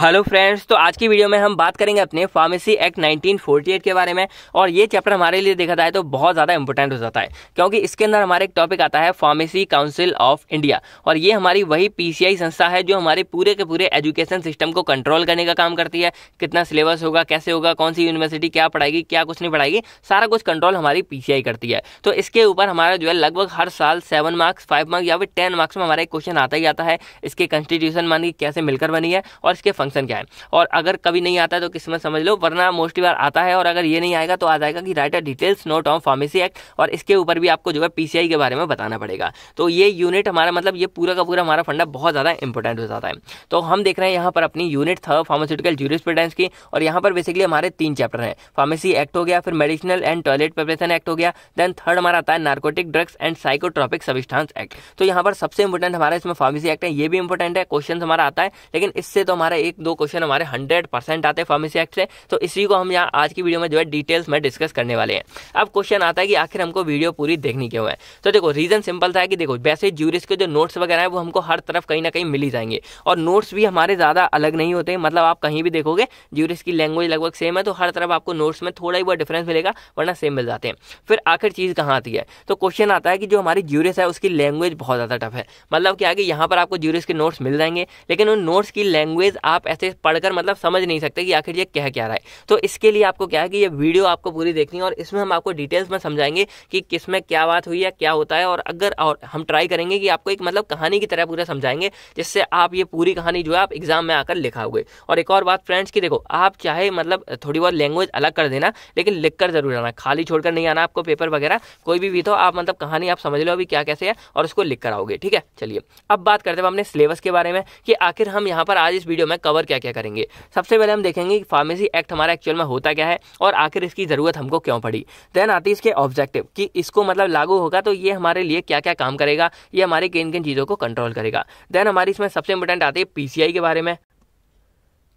hello friends तो आज की वीडियो में हम बात करेंगे अपने फार्मेसी एक्ट 1948 के बारे में और ये चैप्टर हमारे लिए देखा जाए तो बहुत ज़्यादा इंपॉर्टेंट हो जाता है क्योंकि इसके अंदर हमारे एक टॉपिक आता है फार्मेसी काउंसिल ऑफ इंडिया और ये हमारी वही पीसीआई संस्था है जो हमारे पूरे के पूरे एजुकेशन सिस्टम को कंट्रोल करने का काम करती है कितना सिलेबस होगा कैसे होगा कौन सी यूनिवर्सिटी क्या पढ़ाएगी क्या कुछ नहीं पढ़ाएगी सारा कुछ कंट्रोल हमारी पी करती है तो इसके ऊपर हमारा जो है लगभग हर साल सेवन मार्क्स फाइव मार्क्स या फिर टेन मार्क्स में हमारा एक क्वेश्चन आता ही आता है इसके कंस्टिट्यूशन मानी कैसे मिलकर बनी है और इसके फंक्शन फंक्शन क्या है और अगर कभी नहीं आता है तो किस्मत समझ लो वरना मोस्टली बार आता है और अगर ये नहीं आएगा तो आ जाएगा कि writer details note on pharmacy act और इसके ऊपर भी आपको जो है पीसीआई के बारे में बताना पड़ेगा तो ये यूनिट हमारा मतलब ये पूरा का पूरा हमारा फंडा बहुत ज़्यादा इंपॉर्टेंट हो जाता है तो हम देख रहे हैं यहाँ पर अपनी यूनिट था फार्मास्यूटिकल जूरिस्प्रूडेंस की और यहाँ पर बेसिकली हमारे तीन चैप्टर हैं फार्मेसी एक्ट हो गया फिर medicinal and toilet preparation act हो गया देन थर्ड हमारा आता है narcotic drugs and psychotropic substance act तो यहाँ पर सबसे इंपॉर्टेंट हमारा इसमें फार्मेसी एक्ट है ये भी इंपॉर्टेंट है क्वेश्चन हमारा आता है लेकिन इससे तो हमारा एक दो क्वेश्चन हमारे हंड्रेड परसेंट आते हैं फार्मेसी एक्ट से तो इसी को हम यहाँ आज की वीडियो में जो है डिटेल्स में डिस्कस करने वाले हैं अब क्वेश्चन आता है कि आखिर हमको वीडियो पूरी देखनी क्यों है तो देखो रीजन सिंपल था कि देखो वैसे जूरिस के जो नोट्स वगैरह हैं वो हमको हर तरफ कहीं ना कहीं मिल ही जाएंगे और नोट्स भी हमारे ज़्यादा अलग नहीं होते मतलब आप कहीं भी देखोगे ज्यूरिस की लैंग्वेज लगभग सेम है तो हर तरफ आपको नोट्स में थोड़ा ही बहुत डिफरेंस मिलेगा वरना सेम मिल जाते हैं फिर आखिर चीज़ कहाँ आती है तो क्वेश्चन आता है कि जो हमारी जूरिस है उसकी लैंग्वेज बहुत ज़्यादा टफ है मतलब क्या कि यहाँ पर आपको जूरिस के नोट्स मिल जाएंगे लेकिन उन नोट्स की लैंग्वेज आप ऐसे पढ़कर मतलब समझ नहीं सकते कि आखिर ये कह क्या रहा है तो इसके लिए आपको क्या है कि ये वीडियो आपको पूरी देखनी है और इसमें हम आपको डिटेल्स में समझाएंगे कि किस में क्या बात हुई है क्या होता है और अगर और हम ट्राई करेंगे कि आपको एक मतलब कहानी की तरह पूरा समझाएंगे जिससे आप ये पूरी कहानी जो है आप एग्जाम में आकर लिखाओगे और एक और बात फ्रेंड्स की देखो आप चाहे मतलब थोड़ी बहुत लैंग्वेज अलग कर देना लेकिन लिख कर जरूर आना खाली छोड़कर नहीं आना आपको पेपर वगैरह कोई भी भी तो आप मतलब कहानी आप समझ लो अभी क्या कैसे है और उसको लिख कर आओगे ठीक है चलिए अब बात करते हैं हमने सिलेबस के बारे में कि आखिर हम यहाँ पर आज इस वीडियो में कवर क्या क्या करेंगे सबसे पहले हम देखेंगे कि फार्मेसी एक्ट हमारा एक्चुअल में होता क्या है और आखिर इसकी ज़रूरत हमको क्यों पड़ी देन आती इसके ऑब्जेक्टिव कि इसको मतलब लागू होगा तो ये हमारे लिए क्या क्या काम करेगा ये हमारे किन किन चीज़ों को कंट्रोल करेगा देन हमारी इसमें सबसे इंपॉर्टेंट आती है पीसीआई के बारे में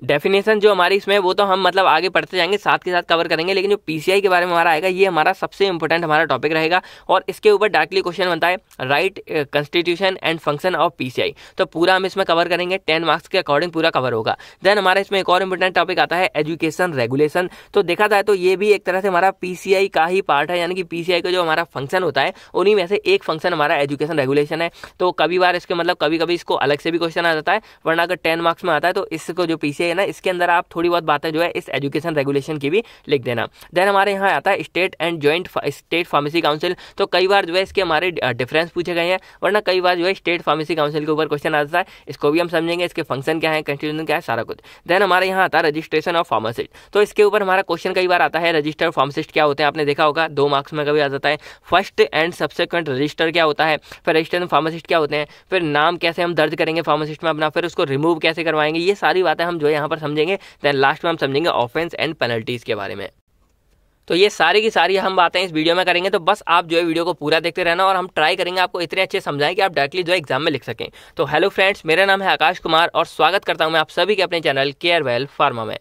डेफिनेशन जो हमारी इसमें वो तो हम मतलब आगे पढ़ते जाएंगे साथ के साथ कवर करेंगे लेकिन जो पीसीआई के बारे में हमारा आएगा ये हमारा सबसे इंपॉर्टेंट हमारा टॉपिक रहेगा और इसके ऊपर डायरेक्टली क्वेश्चन बनता है right constitution and function of PCI तो पूरा हम इसमें कवर करेंगे टेन मार्क्स के अकॉर्डिंग पूरा कवर होगा देन हमारा इसमें एक और इंपॉर्टेंट टॉपिक आता है एजुकेशन रेगुलेशन तो देखा जाए तो ये भी एक तरह से हमारा पीसीआई का ही पार्ट है यानी कि पीसीआई का जो हमारा फंक्शन होता है उन्हीं में से एक फंक्शन हमारा एजुकेशन रेगुलेशन है तो कभी बार इसके मतलब कभी कभी इसको अलग से भी क्वेश्चन आ जाता है वरना अगर टेन मार्क्स में आता है तो इसको जो पीसीआई है ना इसके अंदर आप थोड़ी बहुत बातें जो है इस एजुकेशन रेगुलेशन की भी लिख देना देन हमारे यहाँ आता है state and joint state pharmacy council तो कई बार जो है इसके हमारे डिफरेंस पूछे गए हैं वरना कई बार जो है स्टेट फार्मेसी काउंसिल के ऊपर क्वेश्चन आता है इसको भी हम समझेंगे इसके फंक्शन क्या है कंस्टिट्यूशन क्या है सारा कुछ देन हमारे यहाँ आता है रजिस्ट्रेशन ऑफ फार्मासिस्ट तो इसके ऊपर हमारा क्वेश्चन कई बार आता है रजिस्टर फार्मासिस्ट क्या होते हैं आपने देखा होगा दो मार्क्स में कभी आ जाता है फर्स्ट एंड सबसेक्वेंट रजिस्टर क्या होता है फिर रजिस्टर फार्मासिस्ट क्या होते हैं फिर नाम कैसे हम दर्ज करेंगे फार्मासिस्ट में अपना फिर उसको रिमूव कैसे करवाएंगे ये सारी बातें हम जो है यहाँ पर समझेंगे दैन लास्ट में हम समझेंगे ऑफेंस एंड पेनल्टीज़ के बारे में तो ये सारी की सारी हम बातें इस वीडियो में करेंगे तो बस आप जो है वीडियो को पूरा देखते रहना और हम ट्राई करेंगे आपको इतने अच्छे समझाएं कि आप डायरेक्टली जो है एग्जाम में लिख सकें तो हेलो फ्रेंड्स मेरा नाम है आकाश कुमार और स्वागत करता हूँ मैं आप सभी के अपने चैनल केयर वेल फार्मा में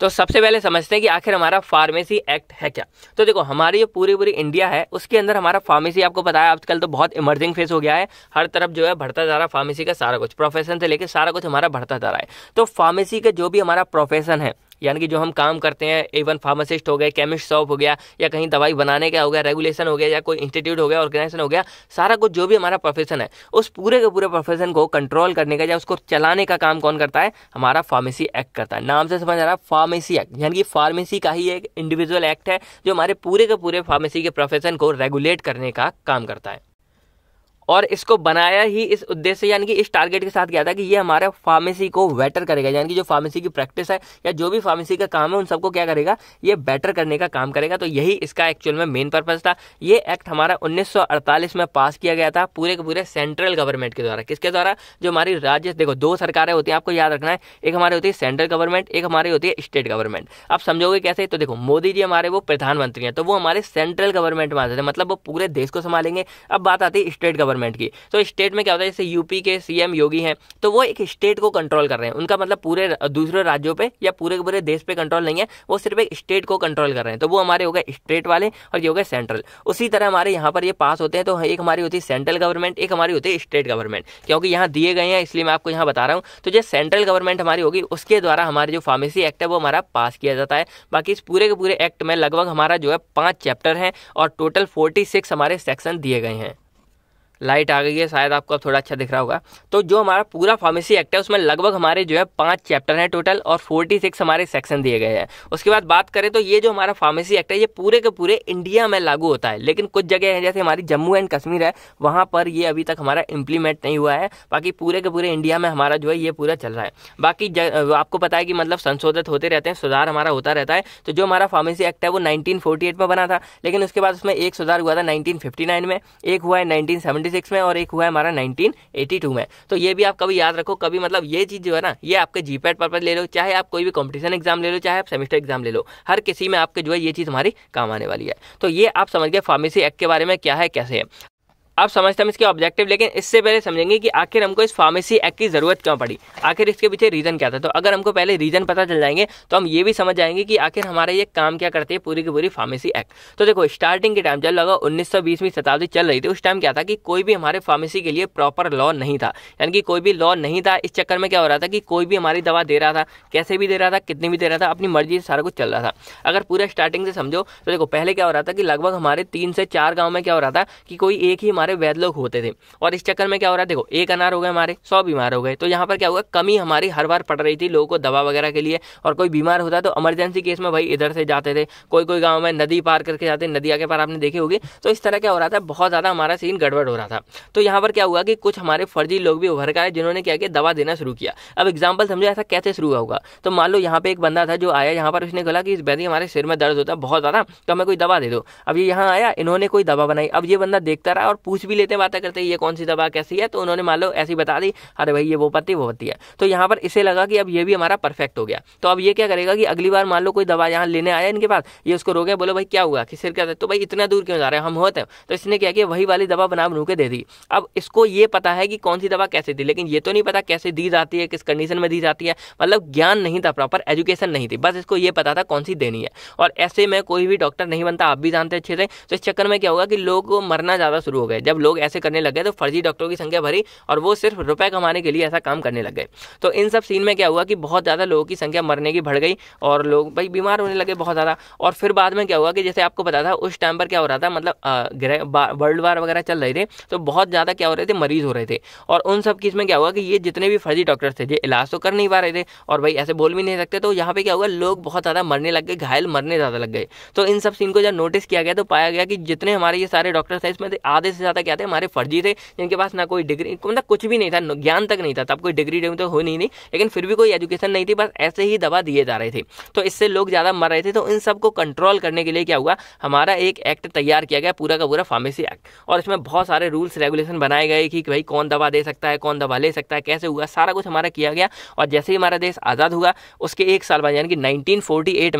तो सबसे पहले समझते हैं कि आखिर हमारा फार्मेसी एक्ट है क्या तो देखो हमारी जो पूरी पूरी इंडिया है उसके अंदर हमारा फार्मेसी आपको पता है आजकल तो बहुत इमर्जिंग फेस हो गया है हर तरफ जो है बढ़ता जा रहा फार्मेसी का सारा कुछ प्रोफेशन से लेकर सारा कुछ हमारा बढ़ता जा रहा है तो फार्मेसी का जो भी हमारा प्रोफेशन है यानी कि जो हम काम करते हैं इवन फार्मासिस्ट हो गए केमिस्ट शॉप हो गया या कहीं दवाई बनाने का हो गया रेगुलेशन हो गया या कोई इंस्टीट्यूट हो गया ऑर्गेनाइजेशन हो गया सारा कुछ जो भी हमारा प्रोफेशन है उस पूरे के पूरे प्रोफेशन को कंट्रोल करने का या उसको चलाने का काम कौन करता है हमारा फार्मेसी एक्ट करता है नाम से समझ आ रहा है फार्मेसी एक्ट यानी कि फार्मेसी का ही एक इंडिविजुअल एक्ट है जो हमारे पूरे के पूरे फार्मेसी के प्रोफेशन को रेगुलेट करने का काम करता है और इसको बनाया ही इस उद्देश्य यानी कि इस टारगेट के साथ गया था कि ये हमारा फार्मेसी को बेटर करेगा यानी कि जो फार्मेसी की प्रैक्टिस है या जो भी फार्मेसी का काम है उन सबको क्या करेगा ये बेटर करने का काम करेगा तो यही इसका एक्चुअल में मेन पर्पज था ये एक्ट हमारा उन्नीस में पास किया गया था पूरे के पूरे सेंट्रल गवर्नमेंट के द्वारा किसके द्वारा जो हमारी राज्य देखो दो सरकारें होती हैं आपको याद रखना है एक हमारी होती है सेंट्रल गवर्नमेंट एक हमारी होती है स्टेट गवर्नमेंट आप समझोगे कैसे तो देखो मोदी जी हमारे वो प्रधानमंत्री हैं तो वो हमारे सेंट्रल गवर्नमेंट में आते थे मतलब वो पूरे देश को संभालेंगे अब बात आती है स्टेट गवर्नमेंट गवर्नमेंट की तो स्टेट में क्या होता है जैसे यूपी के सीएम योगी हैं तो वो एक स्टेट को कंट्रोल कर रहे हैं उनका मतलब पूरे दूसरे राज्यों पे या पूरे के पूरे देश पे कंट्रोल नहीं है वो सिर्फ एक स्टेट को कंट्रोल कर रहे हैं तो वो हमारे हो गए स्टेट वाले और ये हो गए सेंट्रल उसी तरह हमारे यहाँ पर ये पास होते हैं तो एक हमारी होती है सेंट्रल गवर्नमेंट एक हमारी होती है स्टेट गवर्नमेंट क्योंकि यहाँ दिए गए हैं इसलिए मैं आपको यहाँ बता रहा हूँ तो जो सेंट्रल गवर्नमेंट हमारी होगी उसके द्वारा हमारे जो फार्मेसी एक्ट है वो हमारा पास किया जाता है बाकी इस पूरे के पूरे एक्ट में लगभग हमारा जो है पाँच चैप्टर हैं और टोटल फोर्टी हमारे सेक्शन दिए गए हैं लाइट आ गई है शायद आपको थोड़ा अच्छा दिख रहा होगा तो जो हमारा पूरा फार्मेसी एक्ट है उसमें लगभग हमारे जो है पाँच चैप्टर हैं टोटल और फोर्टी सिक्स हमारे सेक्शन दिए गए हैं उसके बाद बात करें तो ये जो हमारा फार्मेसी एक्ट है ये पूरे के पूरे इंडिया में लागू होता है लेकिन कुछ जगह है जैसे हमारी जम्मू एंड कश्मीर है वहाँ पर ये अभी तक हमारा इम्प्लीमेंट नहीं हुआ है बाकी पूरे के पूरे इंडिया में हमारा जो है ये पूरा चल रहा है बाकी आपको पता है कि मतलब संशोधित होते रहते हैं सुधार हमारा होता रहता है तो जो हमारा फार्मेसी एक्ट है वो नाइनटीन में बना था लेकिन उसके बाद उसमें एक सुधार हुआ था नाइनटीन में एक हुआ है नाइनटीन 1976 में और एक हुआ है हमारा 1982 में तो ये भी आप कभी याद रखो कभी मतलब ये चीज़ जो है ना ये आपके जी पैड पर्पज ले लो चाहे आप कोई भी कॉम्पिटिशन एग्जाम ले लो चाहे आप सेमेस्टर एग्जाम ले लो हर किसी में आपके जो है ये चीज़ हमारी काम आने वाली है तो ये आप समझ गए फार्मेसी एक्ट के बारे में क्या है कैसे है आप समझते हम इसके ऑब्जेक्टिव लेकिन इससे पहले समझेंगे कि आखिर हमको इस फार्मेसी एक्ट की ज़रूरत क्यों पड़ी आखिर इसके पीछे रीज़न क्या था तो अगर हमको पहले रीज़न पता चल जाएंगे तो हम ये भी समझ जाएंगे कि आखिर हमारा ये काम क्या करती है पूरी की पूरी फार्मेसी एक्ट तो देखो स्टार्टिंग के टाइम जब लगा उन्नीस बीसवीं शताब्दी चल रही थी उस टाइम क्या था कि कोई भी हमारे फार्मेसी के लिए प्रॉपर लॉ नहीं था यानी कि कोई भी लॉ नहीं था इस चक्कर में क्या हो रहा था कि कोई भी हमारी दवा दे रहा था कैसे भी दे रहा था कितनी भी दे रहा था अपनी मर्जी से सारा कुछ चल रहा था अगर पूरा स्टार्टिंग से समझो तो देखो पहले क्या हो रहा था कि लगभग हमारे तीन से चार गाँव में क्या हो रहा था कि कोई एक ही हमारे हमारे वैध लोग होते थे और इस चक्कर में क्या हो रहा है देखो एक अनार हो गए हमारे सौ बीमार हो गए तो यहाँ पर क्या हुआ कमी हमारी हर बार पड़ रही थी लोगों को दवा वगैरह के लिए और कोई बीमार होता तो इमरजेंसी केस में भाई इधर से जाते थे कोई कोई गाँव में नदी पार करके जाते नदिया के पार आपने देखी होगी तो इस तरह क्या हो रहा था बहुत ज़्यादा हमारा सीन गड़बड़ हो रहा था तो यहाँ पर क्या हुआ कि कुछ हमारे फर्जी लोग भी उभर कर जिन्होंने क्या किया दवा देना शुरू किया अब एग्जाम्पल समझो ऐसा कैसे शुरू होगा तो मान लो यहाँ पे एक बंदा था जो आया यहाँ पर उसने कहा कि इस बैदी हमारे सिर में दर्द होता है बहुत ज़्यादा तो हमें कोई दवा दे दो अब ये यहाँ आया इन्होंने कोई दवा बनाई अब ये बंदा देखता रहा और पूछ पूछ भी लेते हैं बातें करते ये कौन सी दवा कैसी है तो उन्होंने मान लो ऐसी बता दी अरे भाई ये वो पत्ती वो पत्ती है तो यहाँ पर इसे लगा कि अब ये भी हमारा परफेक्ट हो गया तो अब ये क्या करेगा कि अगली बार मान लो कोई दवा यहाँ लेने आया इनके पास ये उसको रोके बोलो भाई क्या हुआ कि सिर क्या तो भाई इतना दूर क्यों जा रहे हैं हम होते हैं तो इसने क्या किया वही वाली दवा बना बनू के दे दी अब इसको ये पता है कि कौन सी दवा कैसे दी लेकिन ये तो नहीं पता कैसे दी जाती है किस कंडीशन में दी जाती है मतलब ज्ञान नहीं था प्रॉपर एजुकेशन नहीं थी बस इसको ये पता था कौन सी देनी है और ऐसे में कोई भी डॉक्टर नहीं बनता आप भी जानते अच्छे से तो इस चक्कर में क्या होगा कि लोग मरना ज़्यादा शुरू हो गए गए जब लोग ऐसे करने लग गए तो फर्जी डॉक्टरों की संख्या भरी और वो सिर्फ रुपए कमाने के लिए ऐसा काम करने लग गए तो इन सब सीन में क्या हुआ कि बहुत ज़्यादा लोगों की संख्या मरने की बढ़ गई और लोग भाई बीमार होने लगे बहुत ज़्यादा और फिर बाद में क्या हुआ कि जैसे आपको बता था उस टाइम पर क्या हो रहा था मतलब वर्ल्ड वार वगैरह चल रहे थे तो बहुत ज़्यादा क्या हो रहे थे मरीज हो रहे थे और उन सब चीज़ में क्या हुआ कि ये जितने भी फर्जी डॉक्टर थे ये इलाज तो कर नहीं पा रहे थे और भाई ऐसे बोल भी नहीं सकते तो यहाँ पे क्या हुआ लोग बहुत ज़्यादा मरने लग गए घायल मरने ज़्यादा लग गए तो इन सब सीन को जब नोटिस किया गया तो पाया गया कि जितने हमारे ये सारे डॉक्टर्स हैं इसमें आधे से ज़्यादा क्या थे हमारे फर्जी थे जिनके पास ना कोई डिग्री मतलब कुछ भी नहीं था ज्ञान तक नहीं था तब कोई डिग्री तो हो नहीं थी लेकिन फिर भी कोई एजुकेशन नहीं थी बस ऐसे ही दवा दिए जा रहे थे तो इससे लोग ज़्यादा मर रहे थे तो इन सबको कंट्रोल करने के लिए क्या हुआ हमारा एक एक्ट तैयार किया गया पूरा का पूरा फार्मेसी एक्ट और इसमें बहुत सारे रूल्स रेगुलेशन बनाए गए कि भाई कौन दवा दे सकता है कौन दवा ले सकता है कैसे हुआ सारा कुछ हमारा किया गया और जैसे ही हमारा देश आज़ाद हुआ उसके एक साल बाद यानी कि नाइनटीन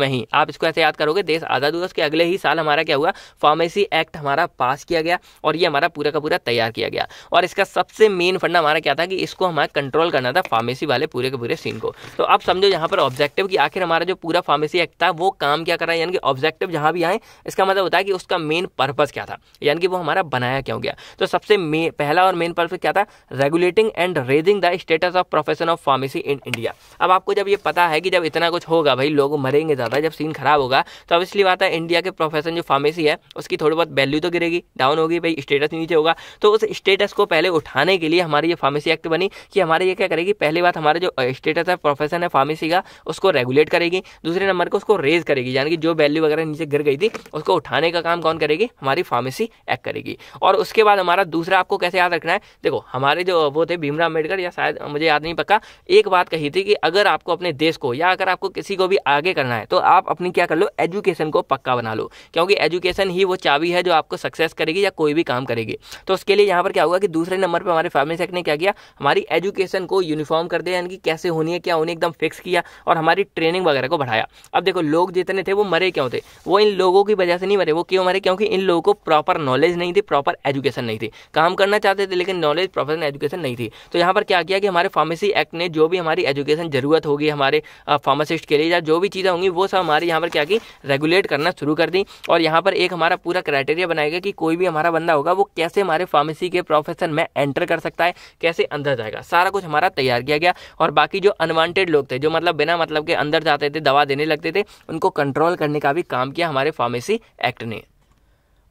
में ही आप इसको ऐसे याद करोगे देश आज़ाद हुआ उसके अगले ही साल हमारा क्या हुआ फार्मेसी एक्ट हमारा पास किया गया और ये हमारा हमारा पूरा का पूरा तैयार किया गया और इसका सबसे मेन फंडा हमारा क्या था कि इसको हमारा कंट्रोल करना था फार्मेसी वाले पूरे के पूरे सीन को तो अब समझो यहाँ पर ऑब्जेक्टिव कि आखिर हमारा जो पूरा फार्मेसी एक्ट था वो काम क्या कर रहा है यानी कि ऑब्जेक्टिव जहाँ भी आए इसका मतलब होता है कि उसका मेन पर्पज़ क्या था यानी कि वो हमारा बनाया क्यों गया तो सबसे पहला और मेन पर्पज़ क्या था regulating and raising the status of profession of pharmacy in India अब आपको जब ये पता है कि जब इतना कुछ होगा भाई लोग मरेंगे ज़्यादा जब सीन खराब होगा तो अब इसलिए बात है इंडिया के प्रोफेशन जो फार्मेसी है उसकी थोड़ी बहुत वैल्यू तो गिरेगी डाउन होगी भाई स्टेटस स्टेटस नीचे होगा तो उस स्टेटस को पहले उठाने के लिए हमारी ये फार्मेसी एक्ट बनी कि हमारे ये क्या करेगी पहली बात हमारे जो स्टेटस है प्रोफेशन है फार्मेसी का उसको रेगुलेट करेगी दूसरे नंबर को उसको रेज करेगी यानी कि जो वैल्यू वगैरह नीचे गिर गई थी उसको उठाने का काम कौन करेगी हमारी फार्मेसी एक्ट करेगी और उसके बाद हमारा दूसरा आपको कैसे याद रखना है देखो हमारे जो वो थे भीमराव अम्बेडकर या शायद मुझे याद नहीं पक्का एक बात कही थी कि अगर आपको अपने देश को या अगर आपको किसी को भी आगे करना है तो आप अपनी क्या कर लो एजुकेशन को पक्का बना लो क्योंकि एजुकेशन ही वो चाबी है जो आपको सक्सेस करेगी या कोई भी काम करेगी करेंगे तो उसके लिए यहाँ पर क्या होगा कि दूसरे नंबर पर हमारे फार्मेसी एक्ट ने क्या किया हमारी एजुकेशन को यूनिफॉर्म कर दिया यानी कि कैसे होनी है क्या होनी एकदम फिक्स किया और हमारी ट्रेनिंग वगैरह को बढ़ाया अब देखो लोग जितने थे वो मरे क्यों थे वो इन लोगों की वजह से नहीं मरे वो क्यों मरे क्योंकि इन लोगों को प्रॉपर नॉलेज नहीं थी प्रॉपर एजुकेशन नहीं थी काम करना चाहते थे लेकिन नॉलेज प्रॉपर एजुकेशन नहीं थी तो यहाँ पर क्या किया कि हमारे फार्मेसी एक्ट ने जो भी हमारी एजुकेशन जरूरत होगी हमारे फार्मासिस्ट के लिए या जो भी चीज़ें होंगी वो सब हमारे यहाँ पर क्या की रेगुलेट करना शुरू कर दी और यहाँ पर एक हमारा पूरा क्राइटेरिया बनाया गया कि कोई भी हमारा बंदा होगा वो कैसे हमारे फार्मेसी के प्रोफेशन में एंटर कर सकता है कैसे अंदर जाएगा सारा कुछ हमारा तैयार किया गया और बाकी जो अनवांटेड लोग थे जो मतलब बिना मतलब के अंदर जाते थे दवा देने लगते थे उनको कंट्रोल करने का भी काम किया हमारे फार्मेसी एक्ट ने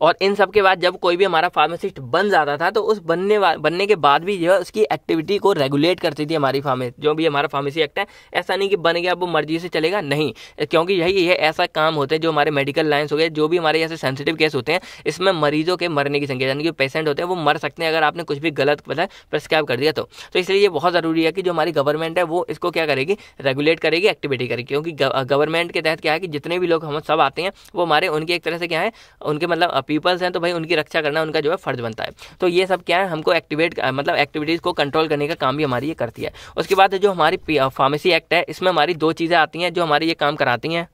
और इन सब के बाद जब कोई भी हमारा फार्मासिस्ट बन जाता था तो उस बनने बनने के बाद भी जो है उसकी एक्टिविटी को रेगुलेट करती थी हमारी फार्मे जो भी हमारा फार्मेसी एक्ट है ऐसा नहीं कि बन गया अब मर्जी से चलेगा नहीं क्योंकि यही है ऐसा काम होता है जो हमारे मेडिकल लाइन्स हो गए जो भी हमारे ऐसे सेंसिटिव केस होते हैं इसमें मरीजों के मरने की संख्या यानी कि पेशेंट होते हैं वो मर सकते हैं अगर आपने कुछ भी गलत पता प्रिस्क्राइब मतलब कर दिया तो, तो इसलिए ये बहुत ज़रूरी है कि जो हमारी गवर्नमेंट है वो इसको क्या करेगी रेगुलेट करेगी एक्टिविटी करेगी क्योंकि गवर्नमेंट के तहत क्या है कि जितने भी लोग हम सब आते हैं वो हमारे उनके एक तरह से क्या है उनके मतलब पीपल्स हैं तो भाई उनकी रक्षा करना उनका जो है फर्ज बनता है तो ये सब क्या है हमको एक्टिवेट मतलब एक्टिविटीज़ को कंट्रोल करने का काम भी हमारी ये करती है उसके बाद जो हमारी फार्मेसी एक्ट है इसमें हमारी दो चीज़ें आती हैं जो हमारी ये काम कराती हैं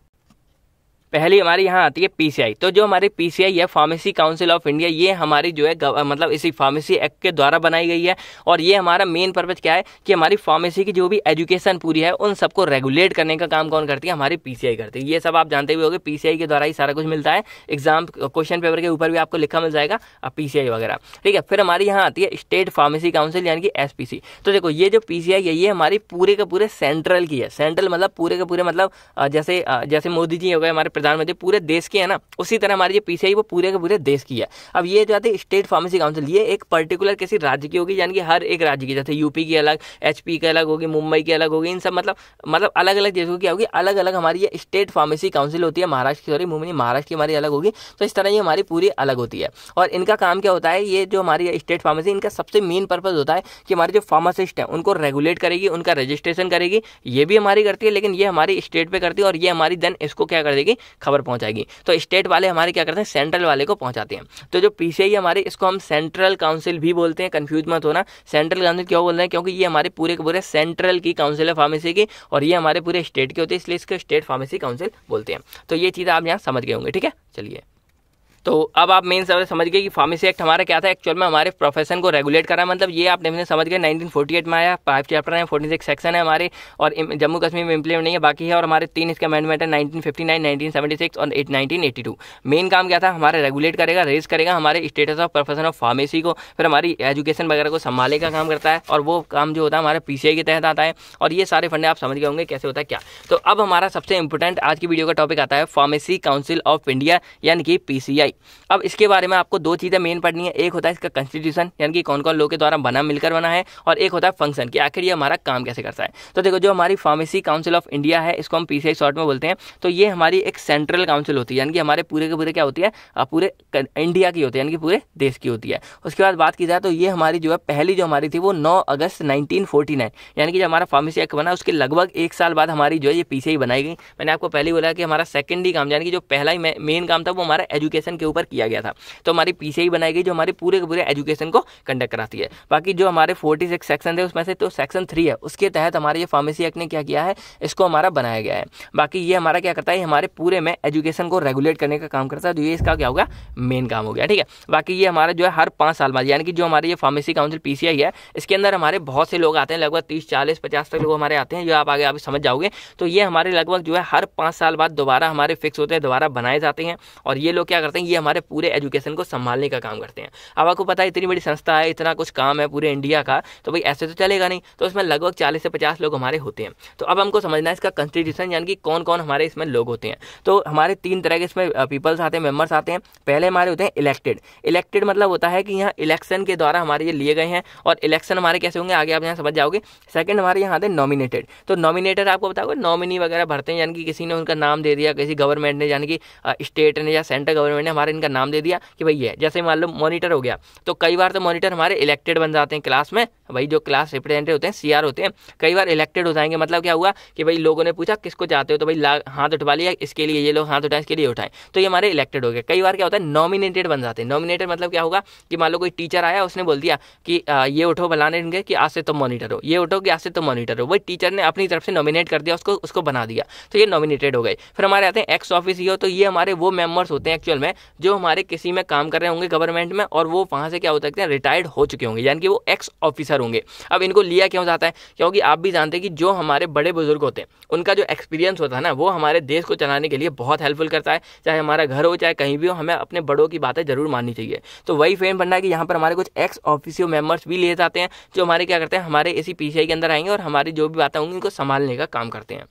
पहली हमारी यहाँ आती है पीसीआई तो जो हमारी पीसीआई है फार्मेसी काउंसिल ऑफ इंडिया ये हमारी जो है मतलब इसी फार्मेसी एक्ट के द्वारा बनाई गई है और ये हमारा मेन पर्पज क्या है कि हमारी फार्मेसी की जो भी एजुकेशन पूरी है उन सबको रेगुलेट करने का काम कौन करती है हमारी पीसीआई करती है ये सब आप जानते भी हो पीसीआई के द्वारा ही सारा कुछ मिलता है एग्जाम क्वेश्चन पेपर के ऊपर भी आपको लिखा मिल जाएगा पीसीआई वगैरह ठीक है फिर हमारी यहाँ आती है स्टेट फार्मेसी काउंसिल यानी कि एसपीसी तो देखो ये जो पीसीआई है ये हमारी पूरे के पूरे सेंट्रल की है सेंट्रल मतलब पूरे के पूरे मतलब जैसे जैसे मोदी जी हो गए हमारे प्रधानमंत्री पूरे देश की है ना उसी तरह हमारी जो पीसीआई वो पूरे के पूरे देश की है अब ये जो आती स्टेट फार्मेसी काउंसिल ये एक पर्टिकुलर किसी राज्य की होगी यानी कि हर एक राज्य की जैसे यूपी की अलग एच की अलग होगी मुंबई की अलग होगी इन सब मतलब मतलब अलग अलग देशों की होगी अलग अलग हमारी ये स्टेट फार्मेसी काउंसिल होती है महाराष्ट्र की सॉरी मुंबई महाराष्ट्र की हमारी अलग होगी तो इस तरह ये हमारी पूरी अलग होती है और इनका काम क्या होता है ये जो हमारी स्टेट फार्मेसी इनका सबसे मेन पर्पज़ होता है कि हमारे जो फार्मासिस्ट हैं उनको रेगुलेट करेगी उनका रजिस्ट्रेशन करेगी ये भी हमारी करती है लेकिन ये हमारी स्टेट पर करती है और ये हमारी देन इसको क्या कर देगी खबर पहुंचाएगी तो स्टेट वाले हमारे क्या करते हैं सेंट्रल वाले को पहुंचाते हैं तो जो पीसीआई हमारे इसको हम सेंट्रल काउंसिल भी बोलते हैं कन्फ्यूज मत होना सेंट्रल काउंसिल क्यों बोल रहे हैं क्योंकि ये हमारे पूरे के पूरे सेंट्रल की काउंसिल है फार्मेसी की और ये हमारे पूरे स्टेट की होती है इसलिए इसको स्टेट फार्मेसी काउंसिल बोलते हैं तो ये चीज़ आप यहाँ समझ गए होंगे ठीक है चलिए तो अब आप मेन सवाल समझ गए कि फार्मेसी एक्ट हमारा क्या था एक्चुअल में हमारे प्रोफेशन को रेगुलेट करा मतलब ये आप डेफिनेशन समझ गए 1948 में आया फाइव चैप्टर है फोर्टी सिक्स सेक्शन है हमारे और जम्मू कश्मीर में इंप्लीमेंट नहीं है बाकी है और हमारे तीन इसके अमेंडमेंट है नाइनटीन फिफ्टी और नाइनटीन मेन काम क्या था हमारा रेगुलेट करेगा रेज करेगा हमारे status of profession of pharmacy को फिर हमारी एजुकेशन वगैरह को संभाले का काम करता है और वो काम जो होता है हमारे पी के तहत आता है और ये सारे फंडे आप समझ गए होंगे कैसे होता है क्या तो अब हमारा सबसे इंपॉर्टेंट आज की वीडियो का टॉपिक आता है फार्मेसी काउंसिल ऑफ इंडिया यानी कि पी राइट अब इसके बारे में आपको दो चीज़ें मेन पढ़नी है एक होता है इसका कंस्टिट्यूशन यानी कि कौन कौन लोग के द्वारा बना मिलकर बना है और एक होता है फंक्शन कि आखिर ये हमारा काम कैसे करता है तो देखो जो हमारी फार्मेसी काउंसिल ऑफ इंडिया है इसको हम पीसीआई शॉर्ट में बोलते हैं तो ये हमारी एक सेंट्रल काउंसिल होती है यानी कि हमारे पूरे के पूरे क्या होती है पूरे इंडिया की होती है यानी कि पूरे देश की होती है उसके बाद बात की जाए तो ये हमारी जो है पहली जो हमारी थी वो नौ अगस्त नाइनटीन यानी कि जो हमारा फार्मेसी एक्ट बना उसके लगभग एक साल बाद हमारी जो है ये पीसीआई बनाई गई मैंने आपको पहले बोला कि हमारा ही काम यानी कि जो पहला ही मेन काम था वो हमारा एजुकेशन के ऊपर किया गया था तो हमारी पीसीआई बनाई गई जो हमारे पूरे के पूरे एजुकेशन को कंडक्ट कराती है बाकी जो हमारे फोर्टी सिक्स सेक्शन है उसमें से तो सेक्शन थ्री है उसके तहत हमारे ये फार्मेसी एक्ट ने क्या किया है इसको हमारा बनाया गया है बाकी ये हमारा क्या करता है हमारे पूरे में एजुकेशन को रेगुलेट करने का काम करता है तो ये इसका क्या होगा मेन काम हो गया ठीक है बाकी ये हमारा जो है हर पाँच साल बाद यानी कि जो हमारी ये फार्मेसी काउंसिल पी है इसके अंदर हमारे बहुत से लोग आते हैं लगभग तीस चालीस पचास तक लोग हमारे आते हैं जो आप आगे आप समझ जाओगे तो ये हमारे लगभग जो है हर पाँच साल बाद दोबारा हमारे फिक्स होते हैं दोबारा बनाए जाते हैं और ये लोग क्या करते हैं ये ये हमारे पूरे एजुकेशन को संभालने का काम करते हैं अब आपको पता है इतनी बड़ी संस्था है इतना कुछ काम है पूरे इंडिया का तो भाई ऐसे तो चलेगा नहीं तो इसमें लगभग चालीस से पचास लोग हमारे होते हैं तो अब हमको समझना है इसका कंस्टिट्यूशन यानी कि कौन कौन हमारे इसमें लोग होते हैं तो हमारे तीन तरह के इसमें पीपल्स आते हैं मेम्बर्स आते हैं पहले हमारे होते हैं इलेक्टेड इलेक्टेड मतलब होता है कि यहाँ इलेक्शन के द्वारा हमारे ये लिए गए हैं और इलेक्शन हमारे कैसे होंगे आगे आप यहाँ समझ जाओगे सेकंड हमारे यहाँ आते हैं नॉमिनेटेड तो नॉमिनेटेड आपको बताओगे नॉमिनी वगैरह भरते हैं यानी कि किसी ने उनका नाम दे दिया किसी गवर्नमेंट ने यानी कि स्टेट ने या सेंट्रल गवर्नमेंट ने हमारे हमारा इनका नाम दे दिया कि भाई ये जैसे मान लो मॉनिटर हो गया तो कई बार तो मॉनिटर हमारे इलेक्टेड बन जाते हैं क्लास में भाई जो क्लास रिप्रेजेंटेटिव होते हैं सी होते हैं कई बार इलेक्टेड हो जाएंगे मतलब क्या हुआ कि भाई लोगों ने पूछा किसको चाहते हो तो भाई हाथ उठवा लिया इसके लिए ये लोग हाथ उठाएं इसके लिए उठाएं तो ये हमारे इलेक्टेड हो गए कई बार क्या होता है नॉमिनेटेड बन जाते हैं नॉमिनेटेड मतलब क्या होगा कि मान लो कोई टीचर आया उसने बोल दिया कि ये उठो बनाने इनके कि आज से तुम मॉनिटर हो ये उठो कि आज से तुम मॉनिटर हो वही टीचर ने अपनी तरफ से नॉमिनेट कर दिया उसको उसको बना दिया तो ये नॉमिनेटेड हो गए फिर हमारे आते हैं एक्स ऑफिस ये हो तो ये हमारे वो मेम्बर्स होते हैं एक्चुअल में जो हमारे किसी में काम कर रहे होंगे गवर्नमेंट में और वो वहाँ से क्या हो सकते हैं रिटायर्ड हो चुके होंगे यानी कि वो एक्स ऑफिसर होंगे अब इनको लिया क्यों जाता है क्योंकि आप भी जानते हैं कि जो हमारे बड़े बुजुर्ग होते हैं उनका जो एक्सपीरियंस होता है ना वो हमारे देश को चलाने के लिए बहुत हेल्पफुल करता है चाहे हमारा घर हो चाहे कहीं भी हो हमें अपने बड़ों की बातें जरूर माननी चाहिए तो वही फेम बनना है कि यहाँ पर हमारे कुछ एक्स ऑफिसियो मेम्बर्स भी लिए जाते हैं जो हमारे क्या करते हैं हमारे इसी पीसीआई के अंदर आएंगे और हमारी जो भी बातें होंगी उनको संभालने का काम करते हैं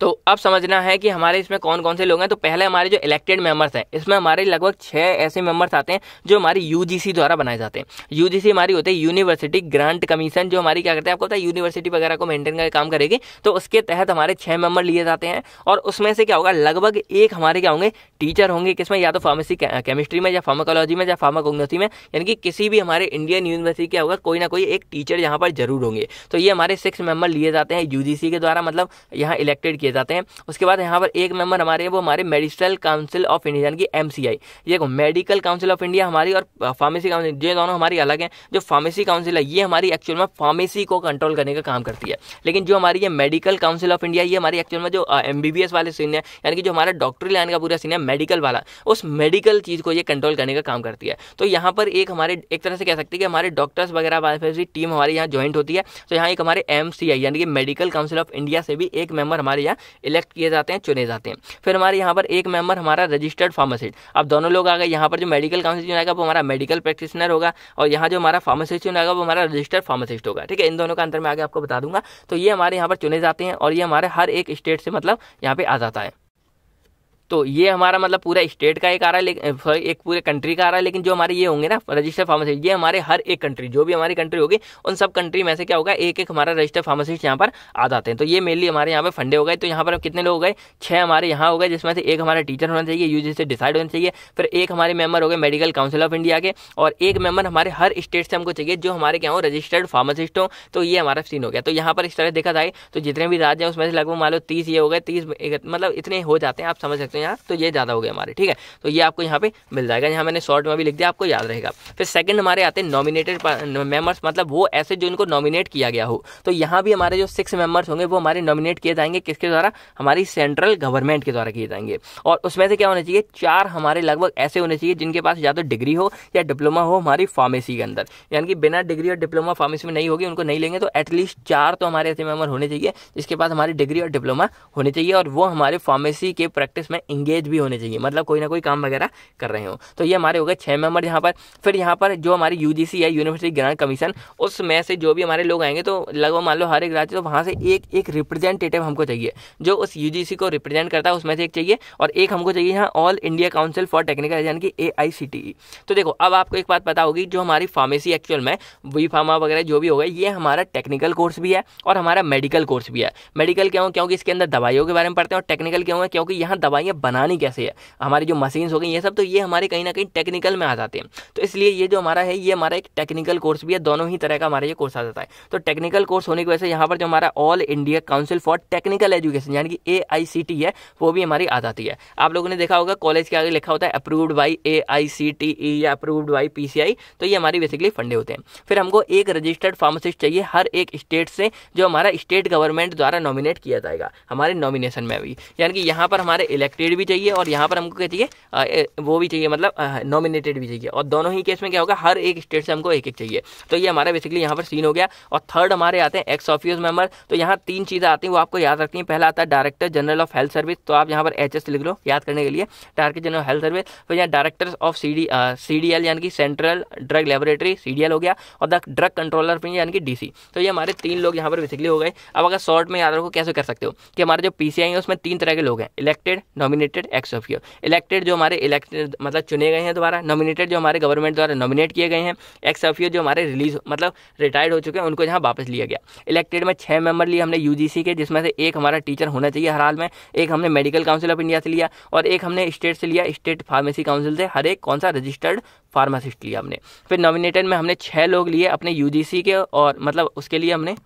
तो अब समझना है कि हमारे इसमें कौन कौन से लोग हैं तो पहले हमारे जो इलेक्टेड मेंबर्स हैं इसमें हमारे लगभग छः ऐसे मेंबर्स आते हैं जो हमारी यूजीसी द्वारा बनाए जाते हैं यूजीसी हमारी होती है यूनिवर्सिटी ग्रांट कमीशन जो हमारी क्या करते हैं आपको पता है यूनिवर्सिटी वगैरह को मेंटेन का काम करेगी तो उसके तहत हमारे छः मेंबर लिए जाते हैं और उसमें से क्या होगा लगभग एक हमारे क्या होंगे टीचर होंगे किसमें या तो फार्मेसी केमिस्ट्री में या फार्माकोलॉजी में या फार्माकोग्नोसी में यानी कि किसी भी हमारे इंडियन यूनिवर्सिटी क्या होगा कोई ना कोई एक टीचर यहाँ पर जरूर होंगे तो ये हमारे सिक्स मेंबर लिए जाते हैं यूजीसी के द्वारा मतलब यहाँ इलेक्टेड किए जाते हैं उसके बाद यहाँ पर एक मेंबर हमारे वो हमारे मेडिकल काउंसिल ऑफ इंडिया यानी कि एम ये मेडिकल काउंसिल ऑफ इंडिया हमारी और फार्मेसी काउंसिल ये दोनों हमारी अलग हैं जो फार्मेसी काउंसिल है ये हमारी एक्चुअल में फार्मेसी को कंट्रोल करने का काम करती है लेकिन जो हमारी ये मेडिकल काउंसिल ऑफ इंडिया ये हमारी एक्चुअल में जो एम बी बी एस वाले सीन है यानी कि जो हमारा डॉक्टरी लाइन का पूरा सीन है मेडिकल वाला उस मेडिकल चीज़ को ये कंट्रोल करने का काम करती है तो यहाँ पर एक हमारे एक तरह से कह सकते हैं कि हमारे डॉक्टर्स वगैरह फिर टीम हमारी यहाँ ज्वाइंट होती है तो यहाँ एक हमारे एम सी आई यानी कि मेडिकल काउंसिल ऑफ इंडिया से भी एक मेंबर हमारे यहाँ है इलेक्ट किए जाते हैं चुने जाते हैं फिर हमारे यहाँ पर एक मेंबर हमारा रजिस्टर्ड फार्मासिस्ट अब दोनों लोग आ गए यहाँ पर जो मेडिकल काउंसिल चुनाएगा वो हमारा मेडिकल प्रैक्टिशनर होगा और यहाँ जो हमारा फार्मासिस्ट चुनाएगा वो हमारा रजिस्टर्ड फार्मासिस्ट होगा ठीक है इन दोनों का अंतर मैं आगे आपको बता दूंगा तो ये हमारे यहाँ पर चुने जाते हैं और ये हमारे हर एक स्टेट से मतलब यहाँ पे आ जाता है तो ये हमारा मतलब पूरा स्टेट का एक आ रहा है लेकिन सॉरी एक पूरे कंट्री का आ रहा है लेकिन जो हमारे ये होंगे ना रजिस्टर्ड फार्मासिस्ट ये हमारे हर एक कंट्री जो भी हमारी कंट्री होगी उन सब कंट्री में से क्या होगा एक एक हमारा रजिस्टर्ड फार्मासिस्ट यहाँ पर आ जाते हैं तो ये मेनली हमारे यहाँ पर फंडे हो गए तो यहाँ पर कितने लोग हो गए छः हमारे यहाँ हो गए जिसमें से एक हमारा टीचर होना चाहिए यू से डिसाइड होना चाहिए फिर एक हमारे मेंबर हो गए मेडिकल काउंसिल ऑफ इंडिया के और एक मेंबर हमारे हर स्टेट से हमको चाहिए जो हमारे क्या हो रजिस्टर्ड फार्मासिस्ट हो तो ये हमारा सीन हो गया तो यहाँ पर इस तरह देखा जाए तो जितने भी राज्य हैं उसमें से लगभग मान लो तीस ये हो गए तीस मतलब इतने हो जाते हैं आप समझ सकते सकते हैं यहाँ तो ये ज़्यादा हो गया हमारे ठीक है तो ये आपको यहाँ पे मिल जाएगा यहाँ मैंने शॉर्ट में भी लिख दिया आपको याद रहेगा फिर सेकंड हमारे आते हैं नॉमिनेटेड मेंबर्स मतलब वो ऐसे जो इनको नॉमिनेट किया गया हो तो यहाँ भी हमारे जो सिक्स मेंबर्स होंगे वो हमारे नॉमिनेट किए जाएंगे किसके द्वारा हमारी सेंट्रल गवर्नमेंट के द्वारा किए जाएंगे और उसमें से क्या होना चाहिए चार हमारे लगभग ऐसे होने चाहिए जिनके पास या तो डिग्री हो या डिप्लोमा हो हमारी फार्मेसी के अंदर यानी कि बिना डिग्री और डिप्लोमा फार्मेसी में नहीं होगी उनको नहीं लेंगे तो एटलीस्ट चार तो हमारे ऐसे मेंबर होने चाहिए जिसके पास हमारी डिग्री और डिप्लोमा होनी चाहिए और वो हमारे फार्मेसी के प्रैक्टिस में इंगेज भी होने चाहिए मतलब कोई ना कोई काम वगैरह कर रहे हो तो ये हमारे हो गए छः मेंबर यहाँ पर फिर यहाँ पर जो हमारी यू है यूनिवर्सिटी ग्रांट कमीशन उसमें से जो भी हमारे लोग आएंगे तो लगभग मान लो हर एक राज्य तो वहाँ से एक एक रिप्रेजेंटेटिव हमको चाहिए जो उस यू को रिप्रेजेंट करता है उसमें से एक चाहिए और एक हमको चाहिए यहाँ All India Council for Technical agent की ए तो देखो अब आपको एक बात पता होगी जो हमारी फार्मेसी एक्चुअल में वी फार्मा वगैरह जो भी होगा ये हमारा टेक्निकल कोर्स भी है और हमारा मेडिकल कोर्स भी है मेडिकल क्यों क्योंकि इसके अंदर दवाइयों के बारे में पढ़ते हैं और टेक्निकल क्यों है क्योंकि यहाँ दवाइयाँ बनानी कैसे है हमारी जो मशीन्स हो गई ये सब तो ये हमारे कहीं ना कहीं टेक्निकल में आ जाते हैं तो इसलिए ये जो हमारा है ये हमारा एक टेक्निकल कोर्स भी है दोनों ही तरह का हमारा ये कोर्स आ जाता है तो टेक्निकल कोर्स होने की वजह से यहाँ पर जो हमारा All India Council for Technical Education यानी कि ए है वो भी हमारी आ जाती है आप लोगों ने देखा होगा कॉलेज के आगे लिखा होता है अप्रूव्ड बाई ए या अप्रूव्ड बाई पी तो ये हमारी बेसिकली फंडे होते हैं फिर हमको एक रजिस्टर्ड फार्मासिस्ट चाहिए हर एक स्टेट से जो हमारा स्टेट गवर्नमेंट द्वारा नॉमिनेट किया जाएगा हमारे नॉमिनेशन में भी यानी कि यहाँ पर हमारे इलेक्टिव पेड भी चाहिए और यहाँ पर हमको क्या चाहिए वो भी चाहिए मतलब नॉमिनेटेड भी चाहिए और दोनों ही केस में क्या होगा हर एक स्टेट से हमको एक एक चाहिए तो ये हमारा बेसिकली यहाँ पर सीन हो गया और थर्ड हमारे आते हैं एक्स ऑफियस मेंबर तो यहाँ तीन चीज़ें आती हैं वो आपको याद रखती हैं पहला आता है director general of health service तो आप यहाँ पर एच लिख लो याद करने के लिए डायरेक्टर जनरल हेल्थ सर्विस फिर यहाँ director of C D C D L यानी कि central drug laboratory C D L हो गया और द ड्रग कंट्रोलर भी यानी कि डी सी तो ये हमारे तीन लोग यहाँ पर बेसिकली हो गए अब अगर शॉर्ट में याद रखो कैसे कर सकते हो कि हमारे जो पी सी आई है उसमें तीन तरह के लोग हैं इलेक्टेड नॉमिन नॉमिनेटेड एक्स ऑफियर इलेक्टेड जो हमारे इलेक्टेड मतलब चुने गए हैं द्वारा नॉमिनेटेड जो हमारे गवर्नमेंट द्वारा नॉमिनेट किए गए हैं एक्स ऑफियर जो हमारे रिलीज मतलब रिटायर्ड हो चुके हैं उनको यहाँ वापस लिया गया इलेक्टेड में छः मेंबर लिए हमने यू के जिसमें से एक हमारा टीचर होना चाहिए हर हाल में एक हमने मेडिकल काउंसिल ऑफ इंडिया से लिया और एक हमने स्टेट से लिया स्टेट फार्मेसी काउंसिल से हर एक कौन सा रजिस्टर्ड फार्मासिस्ट लिया हमने फिर नॉमिनेटेड में हमने छः लोग लिए अपने यू के और मतलब उसके लिए हमने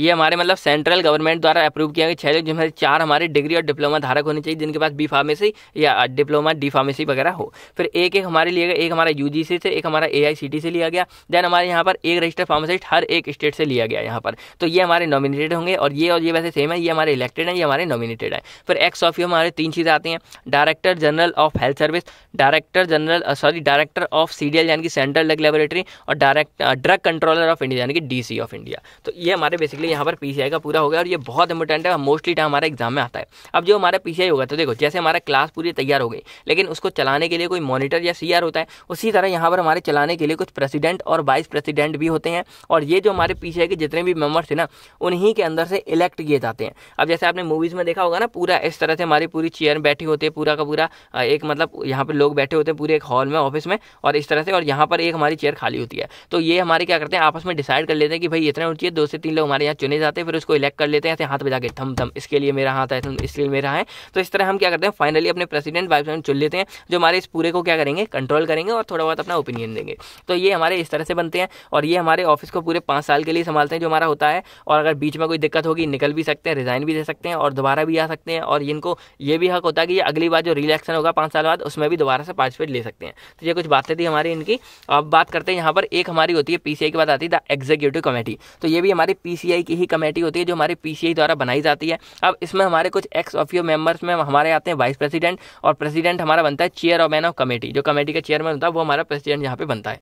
ये हमारे मतलब सेंट्रल गवर्नमेंट द्वारा अप्रूव किया गया छः लोग जिनमें चार हमारे डिग्री और डिप्लोमा धारक होने चाहिए जिनके पास बी फार्मेसी या डिप्लोमा डी फार्मेसी वगैरह हो फिर एक एक हमारे लिए गया एक हमारा यू से एक हमारा ए से लिया गया देन हमारे यहाँ पर एक रजिस्टर फार्मासिस्ट हर एक स्टेट से लिया गया यहाँ पर तो ये हमारे नॉमिनेटेड होंगे और ये और ये वैसे सेम है ये हमारे इलेक्टेड हैं ये हमारे नॉमिनेटेड है फिर एक्स ऑफ हमारे तीन चीज़ें आती हैं director general of health service director general sorry director of C D L यानी कि सेंट्रल ड्रग लेबोरेटरी और direct drug controller of India यानी कि डी ऑफ इंडिया तो ये हमारे बेसिकली हमारी यहाँ पर पीसीआई का पूरा हो गया और ये बहुत इंपॉर्टेंट है मोस्टली टाइम हमारे एग्जाम में आता है अब जो हमारा पीसीआई होगा तो देखो जैसे हमारा क्लास पूरी तैयार हो गई लेकिन उसको चलाने के लिए कोई मॉनिटर या सीआर होता है उसी तरह यहाँ पर हमारे चलाने के लिए कुछ प्रेसिडेंट और वाइस प्रेसिडेंट भी होते हैं और ये जो हमारे पीसीआई के जितने भी मेम्बर्स हैं ना उन्हीं के अंदर से इलेक्ट किए जाते हैं अब जैसे आपने मूवीज़ में देखा होगा ना पूरा इस तरह से हमारी पूरी चेयर बैठी होती है पूरा का पूरा एक मतलब यहाँ पर लोग बैठे होते हैं पूरे एक हॉल में ऑफिस में और इस तरह से और यहाँ पर एक हमारी चेयर खाली होती है तो ये हमारे क्या करते हैं आपस में डिसाइड कर लेते हैं कि भाई इतने चाहिए दो से तीन लोग हमारे यहाँ चुने जाते हैं फिर उसको इलेक्ट कर लेते हैं हाथ बजा के थम थम इसके लिए मेरा हाथ है थम इसके लिए मेरा है तो इस तरह हम क्या करते हैं फाइनली अपने प्रेसिडेंट वाइस प्रेसिडेंट चुन लेते हैं जो हमारे इस पूरे को क्या करेंगे कंट्रोल करेंगे और थोड़ा बहुत अपना ओपिनियन देंगे तो ये हमारे इस तरह से बनते हैं और ये हमारे ऑफिस को पूरे पाँच साल के लिए संभालते हैं जो हमारा होता है और अगर बीच में कोई दिक्कत होगी निकल भी सकते हैं रिज़ाइन भी दे सकते हैं और दोबारा भी आ सकते हैं और इनको ये भी हक होता है कि अगली बार जो रिलेक्शन होगा पाँच साल बाद उसमें भी दोबारा से पार्टिसिपेट ले सकते हैं तो ये कुछ बातें थी हमारी इनकी अब बात करते हैं यहाँ पर एक हमारी होती है पीसीआई की बात आती है द एग्जीक्यूटिव कमेटी तो ये भी हमारी पीसीआई की ही कमेटी होती है जो हमारे पीसीआई द्वारा बनाई जाती है अब इसमें हमारे कुछ एक्स ऑफियो मेंबर्स में हमारे आते हैं वाइस प्रेसिडेंट और प्रेसिडेंट हमारा बनता है chair of man of committee जो कमेटी का चेयरमैन होता है वो हमारा प्रेसिडेंट यहाँ पे बनता है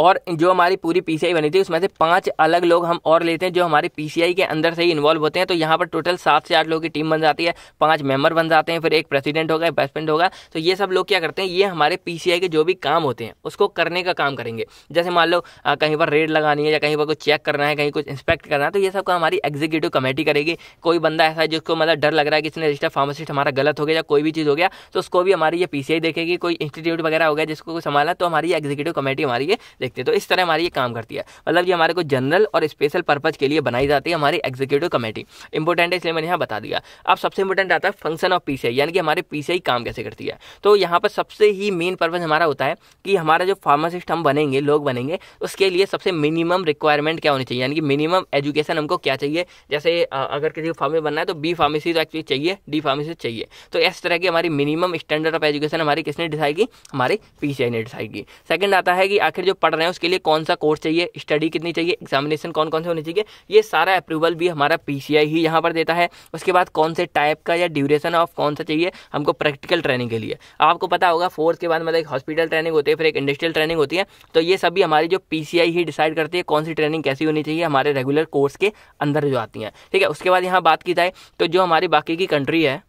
और जो हमारी पूरी पीसीआई बनी थी उसमें से पांच अलग लोग हम और लेते हैं जो हमारे पीसीआई के अंदर से ही इन्वॉल्व होते हैं तो यहाँ पर टोटल सात से आठ लोगों की टीम बन जाती है पांच मेंबर बन जाते हैं फिर एक प्रेसिडेंट होगा बेस्टमेंट होगा तो ये सब लोग क्या करते हैं ये हमारे पीसीआई के जो भी काम होते हैं उसको करने का काम करेंगे जैसे मान लो कहीं पर रेड लगानी है या कहीं पर कुछ चेक करना है कहीं कुछ इंस्पेक्ट करना है तो ये सब का हमारी एग्जीक्यूटिव कमेटी करेगी कोई बंदा ऐसा है जिसको मतलब डर लग रहा है कि इसने रजिस्टर फार्मासिस्ट हमारा गलत हो गया या कोई भी चीज़ हो गया तो उसको भी हमारी ये पीसीआई देखेगी कोई इंस्टीट्यूट वगैरह हो गया जिसको संभाला तो हमारी एग्जीक्यूटिव कमेटी हमारी ये देखते हैं तो इस तरह हमारी ये काम करती है मतलब ये हमारे को जनरल और स्पेशल पर्पज के लिए बनाई जाती है हमारी एग्जीक्यूटिव कमेटी इंपॉर्टेंट है इसलिए मैंने यहाँ बता दिया अब सबसे इंपॉर्टेंट आता है फंक्शन ऑफ पीसीआई यानी कि हमारे पीसीआई काम कैसे करती है तो यहाँ पर सबसे ही मेन पर्पज हमारा होता है कि हमारा जो फार्मासिस्ट हम बनेंगे लोग बनेंगे उसके लिए सबसे मिनिमम रिक्वायरमेंट क्या होनी चाहिए यानी कि मिनिमम एजुकेशन हमको क्या चाहिए जैसे अगर किसी को फार्मी बनना है तो बी फार्मेसी तो एक्चुअली चाहिए डी फार्मेसी तो चाहिए तो इस तरह की हमारी मिनिमम स्टैंडर्ड ऑफ एजुकेशन हमारी किसने डिसाइड की हमारे पीसीआई ने डिसाइड की सेकंड आता है कि आखिर जो पढ़ रहे हैं उसके लिए कौन सा कोर्स चाहिए स्टडी कितनी चाहिए एग्जामिनेशन कौन कौन से होने चाहिए ये सारा अप्रूवल भी हमारा पी ही यहाँ पर देता है उसके बाद कौन से टाइप का या ड्यूरेशन ऑफ कौन सा चाहिए हमको प्रैक्टिकल ट्रेनिंग के लिए आपको पता होगा फोर्थ के बाद मतलब एक हॉस्पिटल ट्रेनिंग होती है फिर एक इंडस्ट्रियल ट्रेनिंग होती है तो ये सभी हमारी जो पी ही डिसाइड करती है कौन सी ट्रेनिंग कैसी होनी चाहिए हमारे रेगुलर कोर्स के अंदर जो आती हैं ठीक है उसके बाद यहाँ बात की जाए तो जो हमारी बाकी की कंट्री है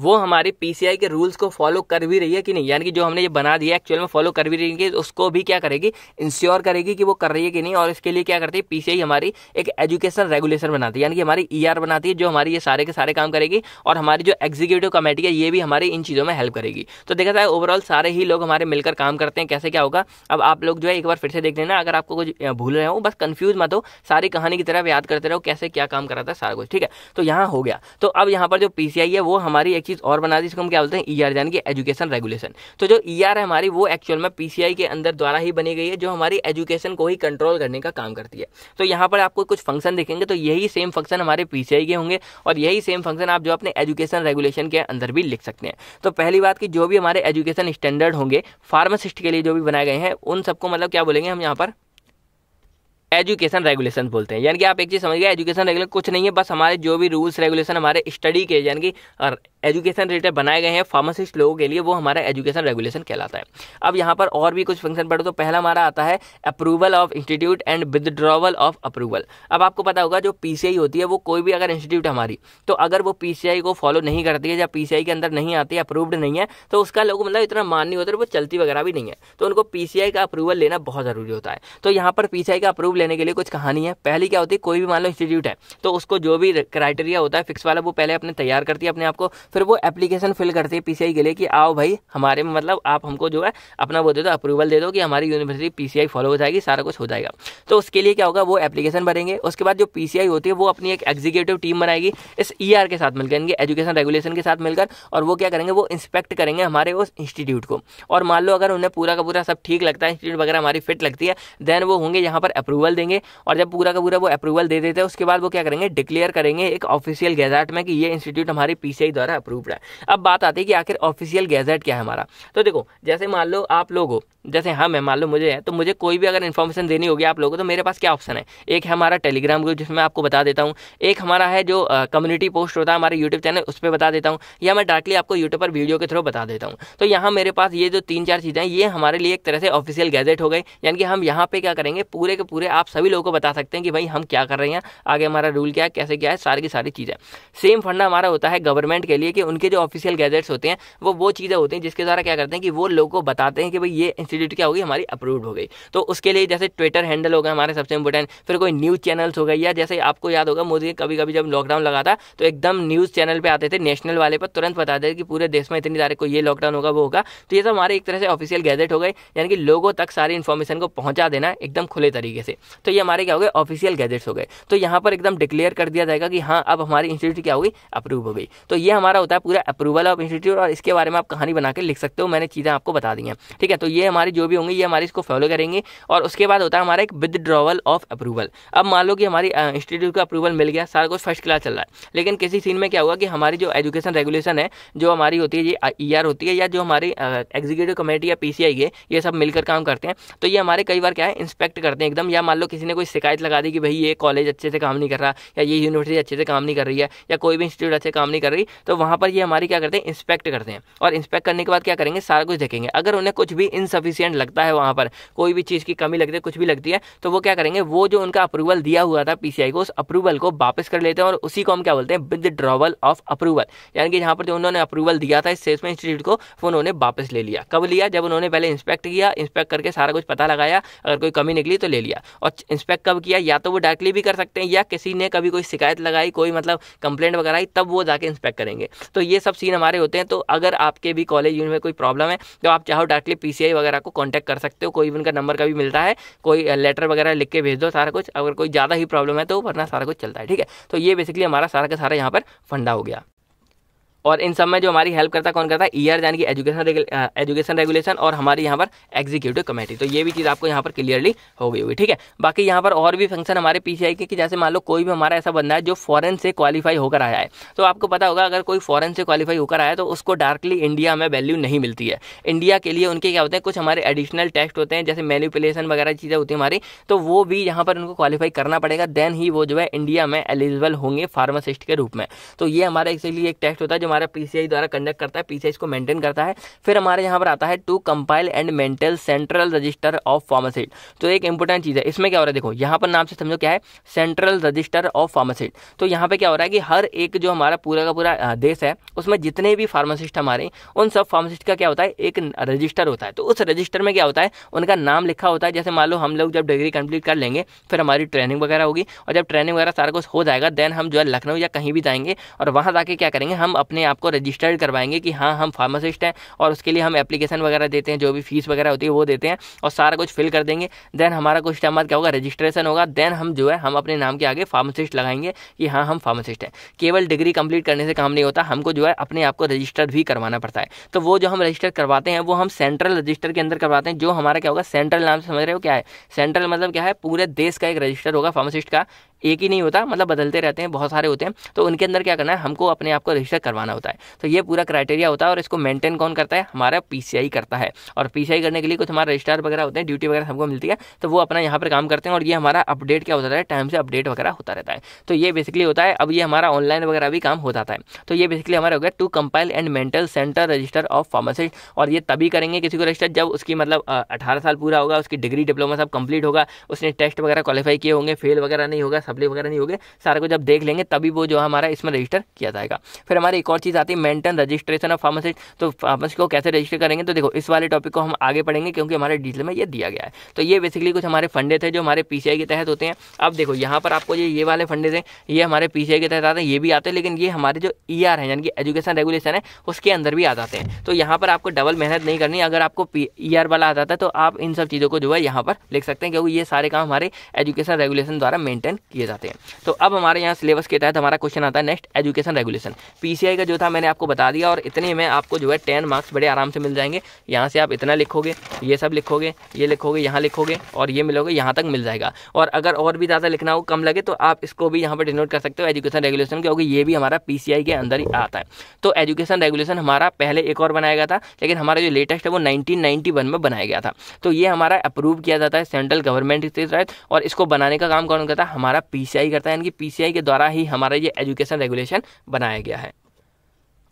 वो हमारे पीसीआई के रूल्स को फॉलो कर भी रही है कि नहीं यानी कि जो हमने ये बना दिया एक्चुअल में फॉलो कर भी रही है उसको भी क्या करेगी इंश्योर करेगी कि वो कर रही है कि नहीं और इसके लिए क्या करती है पीसीआई हमारी एक एजुकेशन रेगुलेशन बनाती है यानी कि हमारी ई e बनाती है जो हमारी ये सारे के सारे काम करेगी और हमारी जो एग्जीक्यूटिव कमेटी है ये भी हमारी इन चीज़ों में हेल्प करेगी तो देखा जाए ओवरऑल सारे ही लोग हमारे मिलकर काम करते हैं कैसे क्या होगा अब आप लोग जो है एक बार फिर से देख लेना अगर आपको कुछ भूल रहे हो बस कन्फ्यूज मत हो सारी कहानी की तरफ याद करते रहो कैसे क्या काम करा था सारा कुछ ठीक है तो यहाँ हो गया तो अब यहाँ पर जो पीसीआई है वो हमारी एक चीज़ और बना दी इसको हम क्या बोलते हैं ई e आर यानी कि एजुकेशन रेगुलेशन तो जो ई e आर है हमारी वो एक्चुअल में पी सी आई के अंदर द्वारा ही बनी गई है जो हमारी एजुकेशन को ही कंट्रोल करने का काम करती है तो यहाँ पर आपको कुछ फंक्शन देखेंगे तो यही सेम फंक्शन हमारे पी सी आई के होंगे और यही सेम फंक्शन आप जो अपने एजुकेशन रेगुलेशन के अंदर भी लिख सकते हैं तो पहली बात कि जो भी हमारे एजुकेशन स्टैंडर्ड होंगे फार्मासिस्ट के लिए जो भी बनाए गए हैं उन सबको मतलब क्या बोलेंगे हम यहाँ पर एजुकेशन रेगुलेशन बोलते हैं यानी कि आप एक चीज़ समझ गए एजुकेशन रेगुलेशन कुछ नहीं है बस हमारे जो भी रूल्स रेगुलेशन हमारे स्टडी के यानी कि एजुकेशन रिलेटेड बनाए गए हैं फार्मासिस्ट लोगों के लिए वो हमारा एजुकेशन रेगुलेशन कहलाता है अब यहाँ पर और भी कुछ फंक्शन पढ़ो तो पहला हमारा आता है approval of institute and withdrawal of approval अब आपको पता होगा जो पी होती है वो कोई भी अगर इंस्टीट्यूट हमारी तो अगर वो पी को फॉलो नहीं करती है या पी के अंदर नहीं आती है अप्रूव्ड नहीं है तो उसका लोग मतलब इतना मान नहीं होता वो चलती वगैरह भी नहीं है तो उनको पी का अप्रूवल लेना बहुत ज़रूरी होता है तो यहाँ पर पी का अप्रूवल लेने के लिए कुछ कहानी है पहली क्या होती है कोई भी मान लो इंस्टीट्यूट है तो उसको जो भी क्राइटेरिया होता है फिक्स वाला वो पहले अपने तैयार करती है अपने आप को फिर वो एप्लीकेशन फिल करती है पीसीआई के लिए कि आओ भाई हमारे मतलब आप हमको जो है अपना वो दे दो अप्रूवल दे दो कि हमारी यूनिवर्सिटी पीसीआई फॉलो हो जाएगी सारा कुछ हो जाएगा तो उसके लिए क्या होगा वो एप्लीकेशन भरेंगे उसके बाद जो पीसीआई होती है वो अपनी एक एग्जीक्यूटिव टीम बनाएगी इस ईआर e के साथ मिलकर इनके एजुकेशन रेगुलेशन के साथ मिलकर और वो क्या करेंगे वो इंस्पेक्ट करेंगे हमारे उस इंस्टीट्यूट को और मान लो अगर उन्हें पूरा का पूरा सब ठीक लगता है इंस्टीट्यूट वगैरह हमारी फिट लगती है देन वो होंगे यहाँ पर अप्रूवल अप्रूवल देंगे और जब पूरा का पूरा वो अप्रूवल दे देते हैं उसके बाद वो क्या करेंगे डिक्लेयर करेंगे एक ऑफिशियल गैजेट में कि ये इंस्टीट्यूट हमारे पीसीआई द्वारा अप्रूव्ड है अब बात आती है कि आखिर ऑफिशियल गैजेट क्या है हमारा तो देखो जैसे मान लो आप लोग जैसे हम हाँ, है मान लो मुझे है तो मुझे कोई भी अगर इन्फॉर्मेशन देनी होगी आप लोगों को तो मेरे पास क्या ऑप्शन है एक है हमारा टेलीग्राम ग्रुप जिसमें आपको बता देता हूँ एक हमारा है जो कम्युनिटी पोस्ट होता है हमारे यूट्यूब चैनल उस पर बता देता हूँ या मैं डायरेक्टली आपको यूट्यूब पर वीडियो के थ्रू बता देता हूँ तो यहाँ मेरे पास ये जो तीन चार चीज़ें हैं ये हमारे लिए एक तरह से ऑफिशियल गैजेट हो गए यानी कि हम यहाँ पर क्या करेंगे पूरे के पूरे आप सभी लोगों को बता सकते हैं कि भाई हम क्या कर रहे हैं आगे हमारा रूल क्या है कैसे क्या है सारी की सारी चीज़ें सेम फंडा हमारा होता है गवर्नमेंट के लिए कि उनके जो ऑफिशियल गैजेट्स होते हैं वो वो चीज़ें होती हैं जिसके द्वारा क्या करते हैं कि वो लोग को बताते हैं कि भाई ये इंस्टीट्यूट क्या होगी हमारी अप्रूव्ड हो गई तो उसके लिए जैसे ट्विटर हैंडल होगा हमारे सबसे इंपॉर्टेंट फिर कोई न्यूज़ चैनल्स हो गए या जैसे आपको याद होगा मोदी कभी कभी जब लॉकडाउन लगा था तो एकदम न्यूज़ चैनल पर आते थे नेशनल वाले पर तुरंत बताते थे कि पूरे देश में इतनी तारीख को ये लॉकडाउन होगा वो होगा तो ये सब हमारे एक तरह से ऑफिशियल गैजेट हो गए यानी कि लोगों तक सारी इन्फॉर्मेशन को पहुंचा देना एकदम खुले तरीके से तो ये हमारे क्या हो गए ऑफिशियल गैजेट्स हो गए तो यहाँ पर एकदम डिक्लेयर कर दिया जाएगा कि हाँ अब हमारी इंस्टीट्यूट क्या होगी अप्रूव हो गई तो ये हमारा होता है पूरा अप्रूवल ऑफ इंस्टीट्यूट और इसके बारे में आप कहानी बना के लिख सकते हो मैंने चीज़ें आपको बता दी हैं ठीक है तो ये हमारे हमारे जो भी होंगी ये हमारी इसको फॉलो करेंगे और उसके बाद होता है हमारा एक विदड्रॉवल ऑफ अप्रूवल अब मान लो कि हमारी इंस्टीट्यूट का अप्रूवल मिल गया सारा कुछ फर्स्ट क्लास चल रहा है लेकिन किसी सीन में क्या हुआ कि हमारी जो एजुकेशन रेगुलेशन है जो हमारी होती है ये ई ER होती है या जो हमारी एग्जीक्यूटिव कमेटी या पी के ये सब मिलकर काम करते हैं तो ये हमारे कई बार क्या है इंस्पेक्ट करते हैं एकदम या मान लो किसी ने कोई शिकायत लगा दी कि भाई ये कॉलेज अच्छे से काम नहीं कर रहा या ये यूनिवर्सिटी अच्छे से काम नहीं कर रही है या कोई भी इंस्टीट्यूट अच्छे काम नहीं कर रही तो वहाँ पर ये हमारी क्या करते हैं इंस्पेक्ट करते हैं और इंस्पेक्ट करने के बाद क्या करेंगे सारा कुछ देखेंगे अगर उन्हें कुछ भी इनसफिशियंट सफिशियंट लगता है वहाँ पर कोई भी चीज़ की कमी लगती है कुछ भी लगती है तो वो क्या करेंगे वो जो उनका अप्रूवल दिया हुआ था पीसीआई को उस अप्रूवल को वापस कर लेते हैं और उसी को हम क्या बोलते हैं विदड्रॉवल ऑफ अप्रूवल यानी कि यहाँ पर जो उन्होंने अप्रूवल दिया था इस सेसमेंट इंस्टीट्यूट को वो उन्होंने वापस ले लिया कब लिया जब उन्होंने पहले इंस्पेक्ट किया इंस्पेक्ट करके सारा कुछ पता लगाया अगर कोई कमी निकली तो ले लिया और इंस्पेक्ट कब किया या तो वो डायरेक्टली भी कर सकते हैं या किसी ने कभी कोई शिकायत लगाई कोई मतलब कंप्लेंट वगैरह आई तब वो जाके इंस्पेक्ट करेंगे तो ये सब सीन हमारे होते हैं तो अगर आपके भी कॉलेज यूनिट में कोई प्रॉब्लम है तो आप चाहो डायरेक्टली पीसीआई वगैरह को कॉन्टैक्ट कर सकते हो कोई भी उनका नंबर का भी मिलता है कोई लेटर वगैरह लिख के भेज दो सारा कुछ अगर कोई ज़्यादा ही प्रॉब्लम है तो वरना सारा कुछ चलता है ठीक है तो ये बेसिकली हमारा सारा का सारा यहाँ पर फंडा हो गया और इन सब में जो हमारी हेल्प करता है कौन करता है ई आर यानी कि एजुकेशन एजुकेशन रेगुलेशन और हमारी यहाँ पर एग्जीक्यूटिव कमेटी तो ये भी चीज़ आपको यहाँ पर क्लियरली हो गई होगी ठीक है बाकी यहाँ पर और भी फंक्शन हमारे पी के कि जैसे मान लो कोई भी हमारा ऐसा बंदा है जो फॉरन से क्वालिफाई होकर आया है तो आपको पता होगा अगर कोई फॉरन से क्वालिफाई होकर आया तो उसको डायरेक्टली इंडिया में वैल्यू नहीं मिलती है इंडिया के लिए उनके क्या होते हैं कुछ हमारे एडिशनल टेस्ट होते हैं जैसे मैनिपुलेशन वगैरह चीज़ें होती हैं हमारी तो वो भी यहाँ पर उनको क्वालिफाई करना पड़ेगा देन ही वो जो है इंडिया में एलिजिबल होंगे फार्मासिस्ट के रूप में तो ये हमारा इसलिए एक टेस्ट होता है जो हमारा पीसीआई द्वारा कंडक्ट करता है पीसीआई इसको मेंटेन करता है फिर हमारे यहाँ पर आता है to compile and maintain central register of pharmacist तो एक इंपॉर्टेंट चीज़ है इसमें क्या हो रहा है देखो यहाँ पर नाम से समझो क्या है सेंट्रल रजिस्टर ऑफ फार्मासिट तो यहाँ पर क्या हो रहा है कि हर एक जो हमारा पूरा का पूरा देश है उसमें जितने भी फार्मासिस्ट हमारे उन सब फार्मासिस्ट का क्या होता है एक रजिस्टर होता है तो उस रजिस्टर में क्या होता है उनका नाम लिखा होता है जैसे मान लो हम लोग जब डिग्री कंप्लीट कर लेंगे फिर हमारी ट्रेनिंग वगैरह होगी और जब ट्रेनिंग वगैरह सारा कुछ हो जाएगा देन हम जो है लखनऊ या कहीं भी जाएंगे और वहां जाके क्या करेंगे हम अपने अपने आप को रजिस्टर्ड करवाएंगे कि हाँ हम फार्मासिस्ट हैं और उसके लिए हम एप्लीकेशन वगैरह देते हैं जो भी फीस वगैरह होती है वो देते हैं और सारा कुछ फिल कर देंगे देन हमारा कुछ टाइम बाद क्या होगा रजिस्ट्रेशन होगा देन हम जो है हम अपने नाम के आगे फार्मासिस्ट लगाएंगे कि हाँ हम फार्मासिस्ट हैं केवल डिग्री कंप्लीट करने से काम नहीं होता हमको जो है अपने आप को रजिस्टर्ड भी करवाना पड़ता है तो वो जो हम रजिस्टर करवाते हैं वो हम सेंट्रल रजिस्टर के अंदर करवाते हैं जो हमारा क्या होगा सेंट्रल नाम से समझ रहे हो क्या है सेंट्रल मतलब क्या है पूरे देश का एक रजिस्टर होगा फार्मासिस्ट का एक ही नहीं होता मतलब बदलते रहते हैं बहुत सारे होते हैं तो उनके अंदर क्या करना है हमको अपने आप को रजिस्टर करवाना होता है तो ये पूरा क्राइटेरिया होता है और इसको मेंटेन कौन करता है हमारा पीसीआई करता है और पीसीआई करने के लिए कुछ हमारा रजिस्टर वगैरह होते हैं ड्यूटी वगैरह हमको मिलती है तो वो अपना यहाँ पर काम करते हैं और ये हमारा अपडेट क्या होता है टाइम से अपडेट वगैरह होता रहता है तो ये बेसिकली होता है अब ये हमारा ऑनलाइन वगैरह भी काम हो जाता है तो ये बेसिकली हमारा हो गया to compile and mental center register of pharmacist और ये तभी करेंगे किसी को रजिस्टर जब उसकी मतलब अठारह साल पूरा होगा उसकी डिग्री डिप्लोमा सब कंप्लीट होगा उसने टेस्ट वगैरह क्वालिफाई किए होंगे फेल वगैरह नहीं होगा सबले वगैरह नहीं हो गए को जब देख लेंगे तभी वो जो हमारा इसमें रजिस्टर किया जाएगा फिर हमारी एक और चीज़ आती है मेंटेन रजिस्ट्रेशन ऑफ फार्मासिस्ट तो फार्मासिस्ट को कैसे रजिस्टर करेंगे तो देखो इस वाले टॉपिक को हम आगे पढ़ेंगे क्योंकि हमारे डिटेल में ये दिया गया है तो ये बेसिकली कुछ हमारे फंडे थे जो हमारे पीसीआई के तहत होते हैं अब देखो यहाँ पर आपको ये ये वाले फंडे थे ये हमारे पीसीआई के तहत आते हैं ये भी आते हैं लेकिन ये हमारे जो ई e ER है यानी कि एजुकेशन रेगुलेशन है उसके अंदर भी आ जाते हैं तो यहाँ पर आपको डबल मेहनत नहीं करनी अगर आपको ई ER वाला आ जाता है तो आप इन सब चीज़ों को जो है यहाँ पर लिख सकते हैं क्योंकि ये सारे काम हमारे एजुकेशन रेगुलेशन द्वारा मेंटेन किए किए जाते हैं तो अब हमारे यहाँ सिलेबस के तहत हमारा क्वेश्चन आता है नेक्स्ट एजुकेशन रेगुलेशन पीसीआई का जो था मैंने आपको बता दिया और इतने में आपको जो है टेन मार्क्स बड़े आराम से मिल जाएंगे यहाँ से आप इतना लिखोगे ये सब लिखोगे ये लिखोगे यहाँ लिखोगे और ये मिलोगे यहाँ तक मिल जाएगा और अगर और भी ज़्यादा लिखना हो कम लगे तो आप इसको भी यहाँ पर डिनोट कर सकते हो एजुकेशन रेगुलेशन क्योंकि ये भी हमारा पी के अंदर ही आता है तो एजुकेशन रेगुलेशन हमारा पहले एक और बनाया गया था लेकिन हमारा जो लेटेस्ट है वो नाइनटीन में बनाया गया था तो ये हमारा अप्रूव किया जाता है सेंट्रल गवर्नमेंट के तहत और इसको बनाने का काम कौन करता है हमारा पीसीआई करता है यानी कि पीसीआई के द्वारा ही हमारा ये एजुकेशन रेगुलेशन बनाया गया है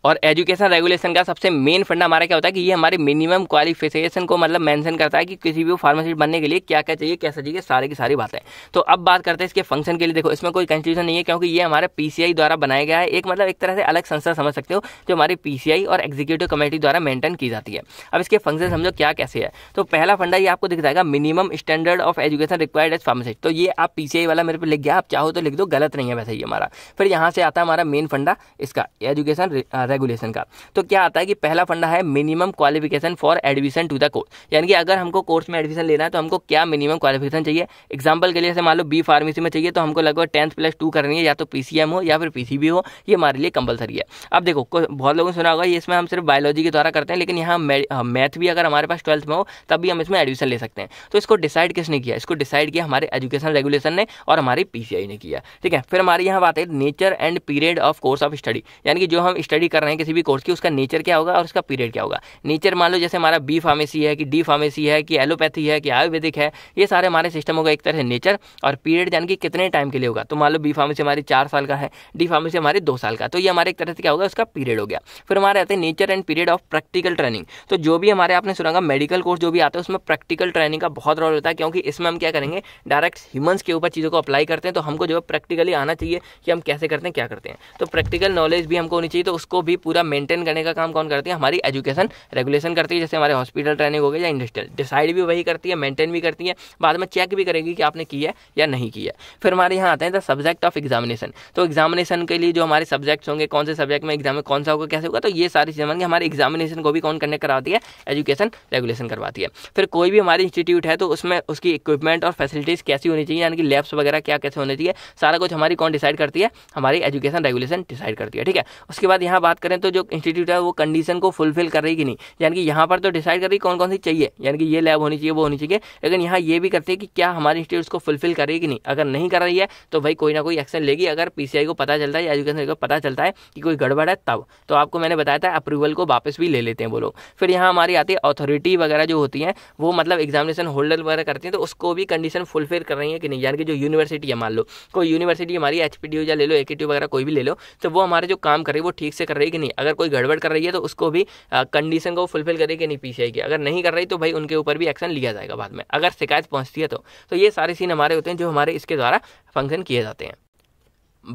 और एजुकेशन रेगुलेशन का सबसे मेन फंडा हमारा क्या होता है कि ये हमारे मिनिमम क्वालिफिकेशन को मतलब मेंशन करता है कि किसी भी फार्मासिस्ट बनने के लिए क्या क्या चाहिए कैसा चाहिए सारे की सारी बातें तो अब बात करते हैं इसके फंक्शन के लिए देखो इसमें कोई कंफ्यूजन नहीं है क्योंकि ये हमारे पीसीआई द्वारा बनाया गया है एक मतलब एक तरह से अलग संस्था समझ सकते हो जो हमारी पीसीआई और एग्जीक्यूटिव कमेटी द्वारा मेंटेन की जाती है अब इसके फंक्शन समझो क्या कैसे है तो पहला फंडा ये आपको दिख जाएगा minimum standard of education required as pharmacist तो ये आप पीसीआई वाला मेरे पर लिख गया आप चाहो तो लिख दो गलत नहीं है वैसे ही हमारा फिर यहाँ से आता है हमारा मेन फंडा इसका एजुकेशन रेगुलेशन का तो क्या आता है कि पहला फंडा है minimum qualification for admission to the course यानी कि अगर हमको कोर्स में एडमिशन लेना है तो हमको क्या मिनिमम क्वालिफिकेशन चाहिए एग्जाम्पल के लिए जैसे मान लो बी फार्मेसी में चाहिए तो हमको लगभग टेंथ प्लस टू करनी है या तो पी हो या फिर पी हो ये हमारे लिए कंपलसरी है अब देखो बहुत लोगों ने सुना होगा इसमें हम सिर्फ बायोलॉजी के द्वारा करते हैं लेकिन यहाँ मैथ हाँ, भी अगर हमारे पास ट्वेल्थ में हो तब भी हम इसमें एडमिशन ले सकते हैं तो इसको डिसाइड किसने किया इसको डिसाइड किया हमारे एजुकेशन रेगुलेशन ने और हमारी पीसीआई ने किया ठीक है फिर हमारे यहाँ बात है nature and period of course of study यानी कि जो हम स्टडी कर कर रहे हैं किसी भी कोर्स की उसका नेचर क्या होगा और उसका पीरियड क्या होगा नेचर मान लो जैसे हमारा बी फार्मेसी है कि डी फार्मेसी है कि एलोपैथी है कि आयुर्वेदिक है ये सारे हमारे सिस्टम होगा एक तरह नेचर और पीरियड यानी कि कितने टाइम के लिए होगा तो मान लो बी फार्मेसी हमारी चार साल का है डी फार्मेसी हमारी दो साल का तो ये हमारे एक तरह से क्या होगा उसका पीरियड हो गया फिर हमारे आते हैं nature and period of practical training तो जो भी हमारे आपने सुना मेडिकल कोर्स जो भी आता है उसमें प्रैक्टिकल ट्रेनिंग का बहुत रोल होता है क्योंकि इसमें हम क्या करेंगे डायरेक्ट ह्यूमंस के ऊपर चीज़ों को अप्लाई करते हैं तो हमको जो है प्रैक्टिकली आना चाहिए कि हम कैसे करते हैं क्या करते हैं तो प्रैक्टिकल नॉलेज भी हमको होनी चाहिए तो उसको भी पूरा मेंटेन करने का काम कौन करती है हमारी एजुकेशन रेगुलेशन करती है जैसे हमारे हॉस्पिटल ट्रेनिंग हो गई या इंडस्ट्रियल डिसाइड भी वही करती है मेंटेन भी करती है बाद में चेक भी करेगी कि आपने किया या नहीं किया फिर हमारे यहाँ आते हैं द सब्जेक्ट ऑफ एग्जामिनेशन तो एग्जामिनेशन के लिए जो हमारे सब्जेक्ट्स होंगे कौन से सब्जेक्ट में एग्जाम कौन सा होगा कैसे होगा तो ये सारी चीज़ें बनेंगे हमारे एग्जामिनेशन को भी कौन करने कराती है एजुकेशन रेगुलेशन करवाती है फिर कोई भी हमारी इंस्टीट्यूट है तो उसमें उसकी इक्विपमेंट और फैसिलिटीज़ कैसी होनी चाहिए यानी कि लैब्स वगैरह क्या कैसे होने चाहिए सारा कुछ हमारी कौन डिसाइड करती है हमारी एजुकेशन रेगुलेशन डिसाइड करती है ठीक है उसके बाद यहाँ बात बात करें तो जो इंस्टीट्यूट है वो कंडीशन को फुलफिल कर रही कि नहीं यानी कि यहाँ पर तो डिसाइड कर रही कौन कौन सी चाहिए यानी कि ये लैब होनी चाहिए वो होनी चाहिए लेकिन यहाँ ये भी करते हैं कि क्या हमारे इंस्टीट्यूट को फुलफिल कर रही है कि नहीं अगर नहीं कर रही है तो भाई कोई ना कोई एक्शन लेगी अगर पीसीआई को पता चलता है एजुकेशन को पता चलता है कि कोई गड़बड़ है तब तो आपको मैंने बताया था अप्रूवल को वापस भी ले लेते हैं वो लोग फिर यहाँ हमारी आती है अथॉरिटी वगैरह जो होती है वो मतलब एग्जामिनेशन होल्डर वगैरह करती हैं तो उसको भी कंडीशन फुलफिल कर रही है कि नहीं यानी कि जो यूनिवर्सिटी है मान लो कोई यूनिवर्सिटी हमारी एच या ले लो ए वगैरह कोई भी ले लो तो वो हमारे जो काम कर रही है वो ठीक से कर रही है कि नहीं अगर कोई गड़बड़ कर रही है तो उसको भी कंडीशन को फुलफिल करे कि नहीं पीसीआई की अगर नहीं कर रही तो भाई उनके ऊपर भी एक्शन लिया जाएगा बाद में अगर शिकायत पहुँचती है तो, तो ये सारे सीन हमारे होते हैं जो हमारे इसके द्वारा फंक्शन किए जाते हैं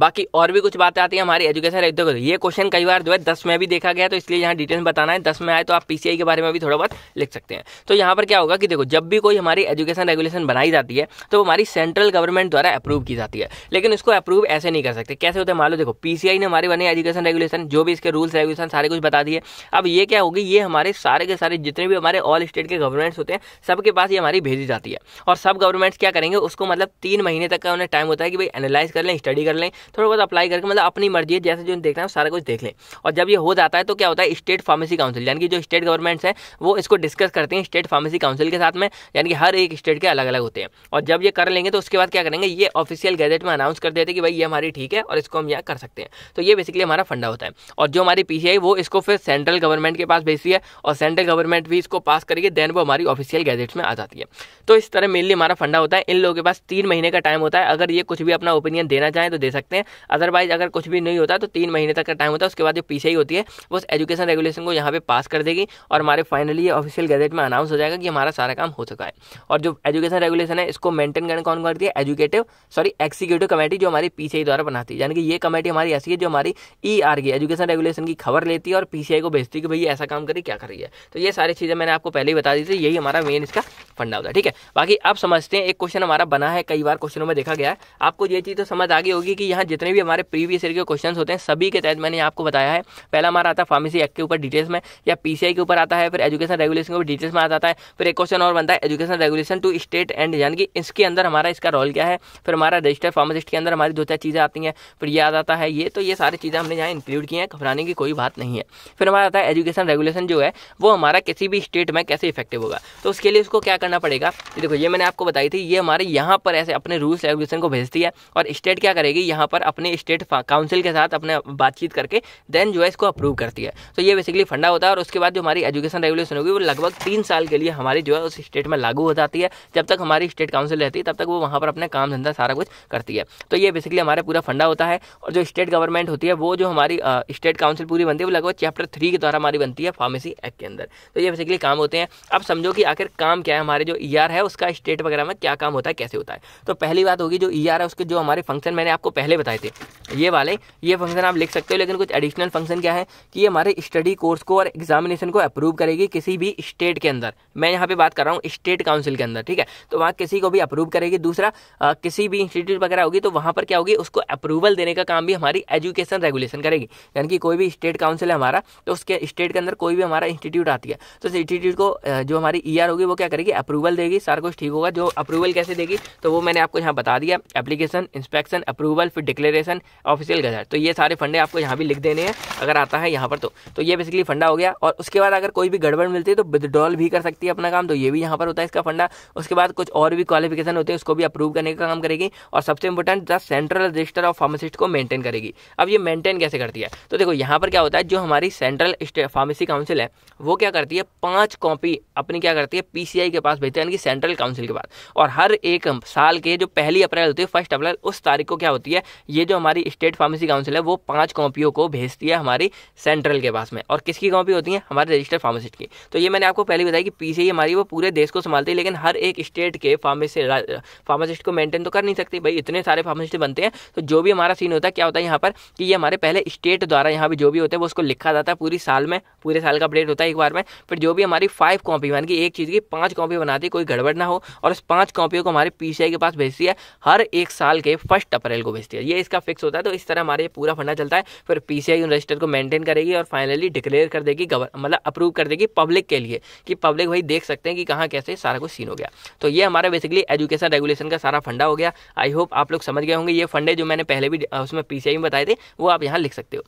बाकी और भी कुछ बातें आती है हमारी एजुकेशन देखो ये क्वेश्चन कई बार जो है दस में भी देखा गया तो इसलिए यहाँ डिटेल बताना है दस में आए तो आप पीसीआई के बारे में भी थोड़ा बहुत लिख सकते हैं तो यहाँ पर क्या होगा कि देखो जब भी कोई हमारी एजुकेशन रेगुलेशन बनाई जाती है तो हमारी सेंट्रल गवर्नमेंट द्वारा अप्रूव की जाती है लेकिन इसको अप्रूव ऐसे नहीं कर सकते कैसे होते हैं मान लो देखो पीसीआई ने हमारी बनी एजुकेशन रेगुलेशन जो भी इसके रूल्स रेगुलेशन सारे कुछ बता दिए अब ये क्या होगी ये हमारे सारे के सारे जितने भी हमारे ऑल स्टेट के गवर्नमेंट्स होते हैं सबके पास ये हमारी भेजी जाती है और सब गवर्नमेंट्स क्या करेंगे उसको मतलब तीन महीने तक का उन्हें टाइम होता है कि भाई एनालाइज कर लें स्टडी कर लें थोड़ा बहुत अप्लाई करके मतलब अपनी मर्जी है जैसे जो देखना है सारा कुछ देख लें और जब ये हो जाता है तो क्या होता है स्टेट फार्मेसी काउंसिल यानी कि जो स्टेट गवर्नमेंट्स हैं वो इसको डिस्कस करते हैं स्टेट फार्मेसी काउंसिल के साथ में यानी कि हर एक स्टेट के अलग अलग होते हैं और जब ये कर लेंगे तो उसके बाद क्या करेंगे ये ऑफिशियल गैजेट में अनाउंस कर देते हैं कि भाई ये हमारी ठीक है और इसको हम यहाँ कर सकते हैं तो ये बेसिकली हमारा फंडा होता है और जो हमारी पीसीआई वो इसको फिर सेंट्रल गवर्नमेंट के पास भेजती है और सेंट्रल गवर्नमेंट भी इसको पास करके देन वो हमारी ऑफिशियल गैजेट्स में आ जाती है तो इस तरह मेनली हमारा फंडा होता है इन लोगों के पास तीन महीने का टाइम होता है अगर ये कुछ भी अपना ओपिनियन देना चाहें तो दे सकते सकते हैं अदरवाइज अगर कुछ भी नहीं होता तो तीन महीने तक का टाइम होता है उसके बाद जो पीछे ही होती है वो एजुकेशन रेगुलेशन को यहाँ पे पास कर देगी और हमारे फाइनली ऑफिशियल गैजेट में अनाउंस हो जाएगा कि हमारा सारा काम हो चुका है और जो एजुकेशन रेगुलेशन है इसको मेंटेन करने कौन करती है एजुकेटिव सॉरी एक्सिक्यूटिव कमेटी जो हमारी पीसीआई द्वारा बनाती है यानी कि ये कमेटी हमारी ऐसी है जो हमारी ई e आर की एजुकेशन रेगुलेशन की खबर लेती है और पीसीआई को भेजती है कि भाई ऐसा काम करी क्या कर रही है तो ये सारी चीज़ें मैंने आपको पहले ही बता दी थी यही हमारा मेन इसका फंडा होता है ठीक है बाकी आप समझते हैं एक क्वेश्चन हमारा बना है कई बार क्वेश्चनों में देखा गया है आपको ये चीज़ तो समझ आ गई होगी कि यहाँ जितने भी हमारे प्रीवियस ईयर के क्वेश्चन होते हैं सभी के तहत मैंने आपको बताया है पहला हमारा आता है फार्मेसी एक्ट के ऊपर डिटेल्स में या पीसीआई के ऊपर आता है फिर एजुकेशन रेगुलेशन के ऊपर डिटेल्स में आता है फिर एक क्वेश्चन और बनता है education regulation to state and यानी कि इसके अंदर हमारा इसका रोल क्या है फिर हमारा रजिस्टर फार्मासिस्ट के अंदर हमारी दो चार चीज़ें आती हैं फिर ये आ जाता है ये तो ये सारी चीज़ें हमने यहाँ इंक्लूड की हैं घबराने की कोई बात नहीं है फिर हमारा आता है एजुकेशन रेगुलेशन जो है वो हमारा किसी भी स्टेट में कैसे इफेक्टिव होगा तो उसके लिए उसको क्या करना पड़ेगा देखो ये मैंने आपको बताई थी ये हमारे यहाँ पर ऐसे अपने रूल्स रेगुलेशन को भेजती है और स्टेट क्या करेगी यहाँ वहाँ पर अपने स्टेट काउंसिल के साथ अपने बातचीत करके देन जो है इसको अप्रूव करती है तो ये बेसिकली फंडा होता है और उसके बाद जो हमारी एजुकेशन रेगुलेशन होगी वो लगभग तीन साल के लिए हमारी जो है उस स्टेट में लागू हो जाती है जब तक हमारी स्टेट काउंसिल रहती है तब तक वो वहाँ पर अपने काम धंधा सारा कुछ करती है तो ये बेसिकली हमारा पूरा फंडा होता है और जो स्टेट गवर्नमेंट होती है वो जो हमारी स्टेट काउंसिल पूरी बनती है वो लगभग चैप्टर थ्री के द्वारा हमारी बनती है फार्मेसी एक्ट के अंदर तो ये बेसिकली काम होते हैं अब समझो कि आखिर काम क्या है हमारे जो ई e है उसका स्टेट वगैरह में क्या काम होता है कैसे होता है तो पहली बात होगी जो ई e है उसके जो हमारे फंक्शन मैंने आपको पहले पहले बताए थे ये वाले ये फंक्शन आप लिख सकते हो लेकिन कुछ एडिशनल फंक्शन क्या है कि ये हमारे स्टडी कोर्स को और एग्जामिनेशन को अप्रूव करेगी किसी भी स्टेट के अंदर मैं यहाँ पे बात कर रहा हूँ स्टेट काउंसिल के अंदर ठीक है तो वहाँ किसी को भी अप्रूव करेगी दूसरा आ, किसी भी इंस्टीट्यूट वगैरह होगी तो वहाँ पर क्या होगी उसको अप्रूवल देने का काम भी हमारी एजुकेशन रेगुलेशन करेगी यानी कि कोई भी स्टेट काउंसिल है हमारा तो उसके स्टेट के अंदर कोई भी हमारा इंस्टीट्यूट आती है तो उस इंस्टीट्यूट को जो हमारी ई ER होगी वो क्या करेगी अप्रूवल देगी सारा कुछ ठीक होगा जो अप्रूवल कैसे देगी तो वो मैंने आपको यहाँ बता दिया एप्लीकेशन इंस्पेक्शन अप्रूवल फिर फिर डिक्लेरेशन ऑफिशियल गजट तो ये सारे फंडे आपको यहाँ भी लिख देने हैं अगर आता है यहाँ पर तो तो ये बेसिकली फंडा हो गया और उसके बाद अगर कोई भी गड़बड़ मिलती है तो विदड्रॉल भी कर सकती है अपना काम तो ये भी यहाँ पर होता है इसका फंडा उसके बाद कुछ और भी क्वालिफिकेशन होते हैं उसको भी अप्रूव करने का काम करेगी और सबसे important the central register of pharmacist को मेंटेन करेगी अब ये मेंटेन कैसे करती है तो देखो यहाँ पर क्या होता है जो हमारी सेंट्रल फार्मेसी काउंसिल है वो क्या करती है पाँच कॉपी अपनी क्या करती है पीसीआई के पास भेजते हैं यानी कि सेंट्रल काउंसिल के पास और हर एक साल के जो पहली अप्रैल होती है फर्स्ट अप्रैल उस तारीख को क्या होती है ये जो हमारी स्टेट फार्मेसी काउंसिल है वो पाँच कॉपियों को भेजती है हमारी सेंट्रल के पास में और किसकी कॉपी होती है हमारे रजिस्टर्ड फार्मासिस्ट की तो ये मैंने आपको पहले बताया कि पीसीआई हमारी वो पूरे देश को संभालती है लेकिन हर एक स्टेट के फार्मेसी फार्मासिस्ट को मेंटेन तो कर नहीं सकती भाई इतने सारे फार्मासिस्ट बनते हैं तो जो भी हमारा सीन होता है क्या होता है यहाँ पर कि ये हमारे पहले स्टेट द्वारा यहाँ पर जो भी होता है वो उसको लिखा जाता है पूरी साल में पूरे साल का अपडेट होता है एक बार में फिर जो भी हमारी फाइव कॉपी यानी कि एक चीज़ की पाँच कॉपी बनाती है कोई गड़बड़ ना हो और उस पाँच कॉपियों को हमारे पीसीआई के पास भेजती है हर एक साल के फर्स्ट अप्रैल को भेजती है ये इसका फिक्स होता है तो इस तरह हमारे ये पूरा फंडा चलता है फिर पी सी आई उन रजिस्टर को मेंटेन करेगी और फाइनली डिक्लेयर कर देगी गवर मतलब अप्रूव कर देगी पब्लिक के लिए कि पब्लिक भाई देख सकते हैं कि कहाँ कैसे सारा कुछ सीन हो गया तो ये हमारा बेसिकली एजुकेशन रेगुलेशन का सारा फंडा हो गया आई होप आप लोग समझ गए होंगे ये फंडे जो मैंने पहले भी उसमें पी में बताए थे वो आप यहाँ लिख सकते हो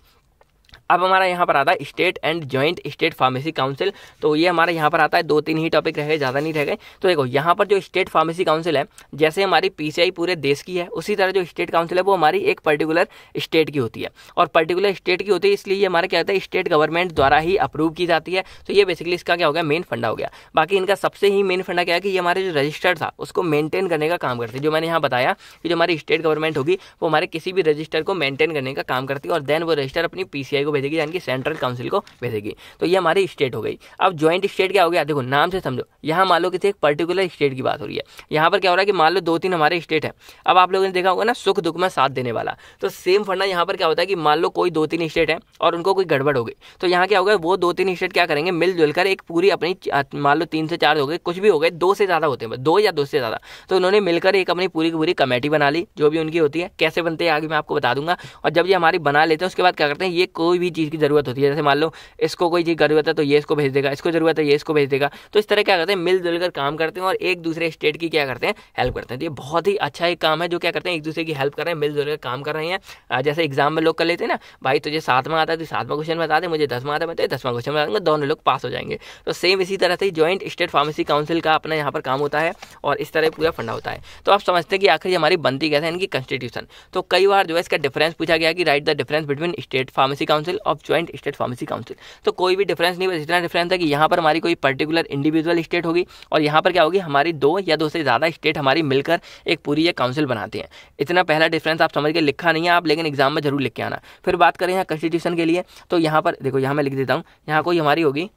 अब हमारा यहाँ पर आता है state and joint state pharmacy council तो ये हमारा यहाँ पर आता है दो तीन ही टॉपिक रह गए ज़्यादा नहीं रह गए तो देखो यहाँ पर जो स्टेट फार्मेसी काउंसिल है जैसे हमारी पीसीआई पूरे देश की है उसी तरह जो स्टेट काउंसिल है वो हमारी एक पर्टिकुलर स्टेट की होती है और पर्टिकुलर स्टेट की होती है इसलिए ये हमारा क्या होता है स्टेट गवर्नमेंट द्वारा ही अप्रूव की जाती है तो ये बेसिकली इसका क्या हो गया मेन फंडा हो गया बाकी इनका सबसे ही मेन फंडा क्या है कि ये हमारे जो रजिस्टर था उसको मेनटेन करने का काम करती है जो मैंने यहाँ बताया कि जो हमारी स्टेट गवर्नमेंट होगी वो हमारे किसी भी रजिस्टर को मेनटेन करने का काम करती है और देन वो रजिस्टर अपनी पी को भेजेगी यानी कि सेंट्रल काउंसिल को भेजेगी तो ये हमारी स्टेट हो गई अब ज्वाइंट स्टेट क्या हो गया देखो नाम से समझो यहाँ मान लो किसी एक पर्टिकुलर स्टेट की बात हो रही है यहाँ पर क्या हो रहा है कि मान लो दो तीन हमारे स्टेट है अब आप लोगों ने देखा होगा ना सुख दुख में साथ देने वाला तो सेम फंडा यहाँ पर क्या होता है कि मान लो कोई दो तीन स्टेट है और उनको कोई गड़बड़ हो गई तो यहाँ क्या होगा वो दो तीन स्टेट क्या करेंगे मिलजुल कर एक पूरी अपनी मान लो तीन से चार हो गए कुछ भी हो गए दो से ज़्यादा होते हैं दो या दो से ज़्यादा तो उन्होंने मिलकर एक अपनी पूरी की पूरी कमेटी बना ली जो भी उनकी होती है कैसे बनते हैं आगे मैं आपको बता दूंगा और जब ये हमारी बना लेते हैं उसके बाद क्या करते हैं ये कोई भी भी चीज़ की ज़रूरत होती है जैसे मान लो इसको कोई चीज़ ज़रूरत है तो ये इसको भेज देगा इसको ज़रूरत है ये इसको भेज देगा तो इस तरह क्या करते हैं मिलजुल कर काम करते हैं और एक दूसरे स्टेट की क्या करते हैं हेल्प करते हैं तो ये बहुत ही अच्छा एक काम है जो क्या करते हैं एक दूसरे की हेल्प कर रहे हैं मिलजुल कर काम कर रहे हैं जैसे एग्जाम में लोग कर लेते हैं ना भाई तुझे सातवा आता है तो सातवा क्वेश्चन बता दे मुझे दसवा आता है बताए दसवा दसवां क्वेश्चन बताऊंगा दोनों लोग पास हो जाएंगे तो सेम इसी तरह से ज्वाइंट स्टेट फार्मेसी काउंसिल का अपना यहाँ पर काम होता है और इस तरह पूरा फंडा होता है तो आप समझते हैं कि आखिर हमारी बनती कैसे है इनकी कॉन्स्टिट्यूशन तो कई बार जो है इसका डिफरेंस पूछा गया कि write the difference between state pharmacy council council of joint state pharmacy council तो कोई भी डिफरेंस नहीं बस इतना डिफरेंस है कि यहाँ पर हमारी कोई पर्टिकुलर इंडिविजुअल स्टेट होगी और यहाँ पर क्या होगी हमारी दो या दो से ज़्यादा स्टेट हमारी मिलकर एक पूरी ये काउंसिल बनाती हैं इतना पहला डिफरेंस आप समझ के लिखा नहीं है आप लेकिन एग्जाम में जरूर लिख के आना फिर बात करें यहाँ कंस्टिट्यूशन के लिए तो यहाँ पर देखो यहाँ मैं लिख देता हूँ यहाँ कोई हमारी होगी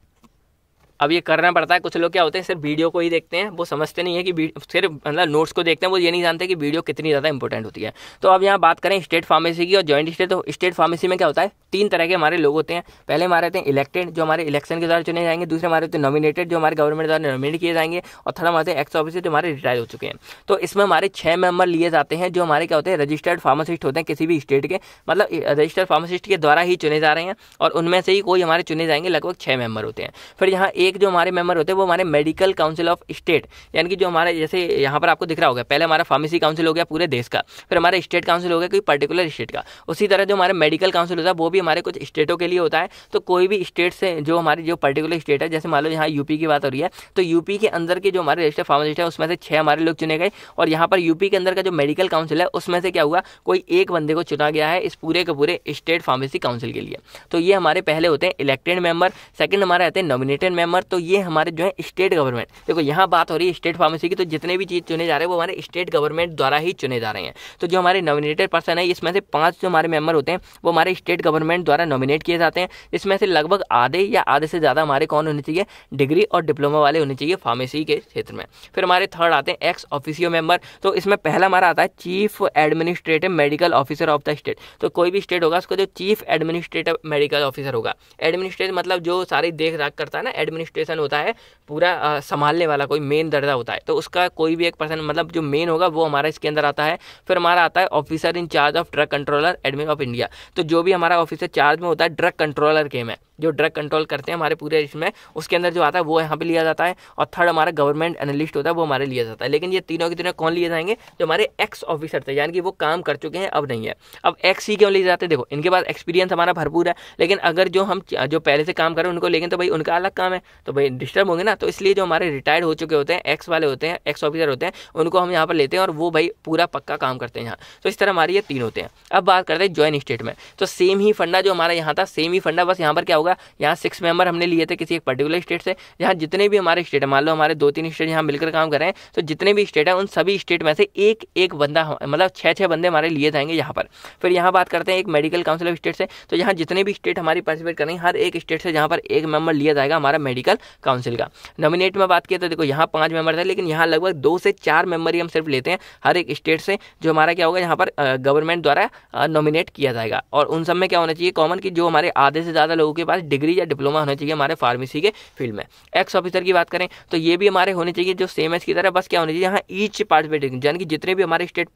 अब ये करना पड़ता है कुछ लोग क्या होते हैं सिर्फ वीडियो को ही देखते हैं वो समझते नहीं है कि सिर्फ मतलब नोट्स को देखते हैं वो ये नहीं जानते कि वीडियो कितनी ज़्यादा इंपॉर्टेंट होती है तो अब यहाँ बात करें स्टेट फार्मेसी की और जॉइंट स्टेट तो स्टेट फार्मेसी में क्या होता है तीन तरह के हमारे लोग होते हैं पहले हमारे होते हैं इलेक्टेड जो हमारे इलेक्शन के द्वारा चुने जाएंगे दूसरे हमारे होते हैं नॉमिनेटेड जो हमारे गवर्नमेंट द्वारा नॉमिनेट किए जाएंगे और थर्ड हमारे एक्स ऑफिसर जो हमारे रिटायर हो चुके हैं तो इसमें हमारे छः मेंबर लिए जाते हैं जो हमारे क्या होते हैं रजिस्टर्ड फार्मासिस्ट होते हैं किसी भी स्टेट के मतलब रजिस्टर्ड फार्मासिस्ट के द्वारा ही चुने जा रहे हैं और उनमें से ही कोई हमारे चुने जाएंगे लगभग छः मेंबर होते हैं फिर यहाँ एक एक जो हमारे मेंबर होते हैं वो हमारे मेडिकल काउंसिल ऑफ स्टेट यानी कि जो हमारे जैसे यहाँ पर आपको दिख रहा होगा पहले हमारा फार्मेसी काउंसिल हो गया पूरे देश का फिर हमारा स्टेट काउंसिल हो गया कोई पर्टिकुलर स्टेट का उसी तरह जो हमारे मेडिकल काउंसिल होता है वो भी हमारे कुछ स्टेटों के लिए होता है तो कोई भी स्टेट से जो हमारी जो पर्टिकुलर स्टेट है जैसे मान लो यहाँ यूपी की बात हो रही है तो यूपी के अंदर के जो हमारे रजिस्टर फार्मासिस्ट है उसमें से छह हमारे लोग चुने गए और यहाँ पर यूपी के अंदर का जो मेडिकल काउंसिल है उसमें से क्या हुआ कोई एक बंदे को चुना गया है इस पूरे के पूरे स्टेट फार्मेसी काउंसिल के लिए तो ये हमारे पहले होते हैं इलेक्टेड मेंबर सेकंड हमारे रहते हैं नॉमिनेटेड मेंबर नंबर तो ये हमारे जो है स्टेट गवर्नमेंट देखो यहाँ बात हो रही है स्टेट फार्मेसी की तो जितने भी चीज़ चुने जा रहे हैं वो हमारे स्टेट गवर्नमेंट द्वारा ही चुने जा रहे हैं तो जो हमारे नॉमिनेटेड पर्सन है इसमें से पांच जो हमारे मेंबर होते हैं वो हमारे स्टेट गवर्नमेंट द्वारा नॉमिनेट किए जाते हैं इसमें से लगभग आधे या आधे से ज़्यादा हमारे कौन होने चाहिए डिग्री और डिप्लोमा वाले होने चाहिए फार्मेसी के क्षेत्र में फिर हमारे थर्ड आते हैं एक्स ऑफिसियो मेंबर तो इसमें पहला हमारा आता है chief administrative medical officer of the state तो कोई भी स्टेट होगा उसका जो चीफ एडमिनिस्ट्रेटिव मेडिकल ऑफिसर होगा एडमिनिस्ट्रेटिव मतलब जो सारी देख राख करता है ना एडमिनिस्ट्रेट स्टेशन होता है पूरा संभालने वाला कोई मेन दर्जा होता है तो उसका कोई भी एक पर्सन मतलब जो मेन होगा वो हमारा इसके अंदर आता है फिर हमारा आता है officer in charge of drug controller admin of India तो जो भी हमारा ऑफिसर चार्ज में होता है ड्रग कंट्रोलर के में जो ड्रग कंट्रोल करते हैं हमारे पूरे देश में उसके अंदर जो आता है वो यहाँ पे लिया जाता है और थर्ड हमारा गवर्नमेंट एनालिस्ट होता है वो हमारे लिया जाता है लेकिन ये तीनों के तीनों कौन लिए जाएंगे जो हमारे एक्स ऑफिसर थे यानी कि वो काम कर चुके हैं अब नहीं है अब एक्स ही क्यों लिए जाते हैं देखो इनके पास एक्सपीरियंस हमारा भरपूर है लेकिन अगर जो हम जो पहले से काम करें उनको लेकिन तो भाई उनका अलग काम है तो भाई डिस्टर्ब होंगे ना तो इसलिए जो हमारे रिटायर्ड हो चुके होते हैं एक्स वाले होते हैं एक्स ऑफिसर होते हैं उनको हम यहाँ पर लेते हैं और वो भाई पूरा पक्का काम करते हैं यहाँ तो इस तरह हमारे ये तीन होते हैं अब बात करते हैं ज्वाइन स्टेट में तो सेम ही फंडा जो हमारा यहाँ था सेम ही फंडा बस यहाँ पर क्या होगा यहाँ सिक्स मेंबर हमने लिए थे किसी एक पर्टिकुलर स्टेट से यहाँ जितने भी हमारे स्टेट मान लो हमारे दो तीन स्टेट यहाँ मिलकर काम कर रहे हैं तो जितने भी स्टेट हैं उन सभी स्टेट में से एक एक बंदा मतलब छः छः बंदे हमारे लिए जाएंगे यहाँ पर फिर यहाँ बात करते हैं एक मेडिकल काउंसिल ऑफ स्टेट से तो यहाँ जितने भी स्टेट हमारी पार्टिसिपेट करेंगे हर एक स्टेट से जहाँ पर एक मेंबर लिया जाएगा हमारा मेडिकल मेडिकल काउंसिल का नॉमिनेट में बात किया तो देखो यहाँ पाँच मेंबर थे लेकिन यहाँ लगभग दो से चार मेंबर ही हम सिर्फ लेते हैं हर एक स्टेट से जो हमारा क्या होगा यहाँ पर गवर्नमेंट द्वारा नॉमिनेट किया जाएगा और उन सब में क्या होना चाहिए कॉमन कि जो हमारे आधे से ज़्यादा लोगों के पास डिग्री या डिप्लोमा होना चाहिए हमारे फार्मेसी के फील्ड में एक्स ऑफिसर की बात करें तो ये भी हमारे होने चाहिए जो सेम एज की तरह बस क्या होनी चाहिए यहाँ ईच पार्टिसिपेटिंग यानी कि जितने भी हमारे स्टेट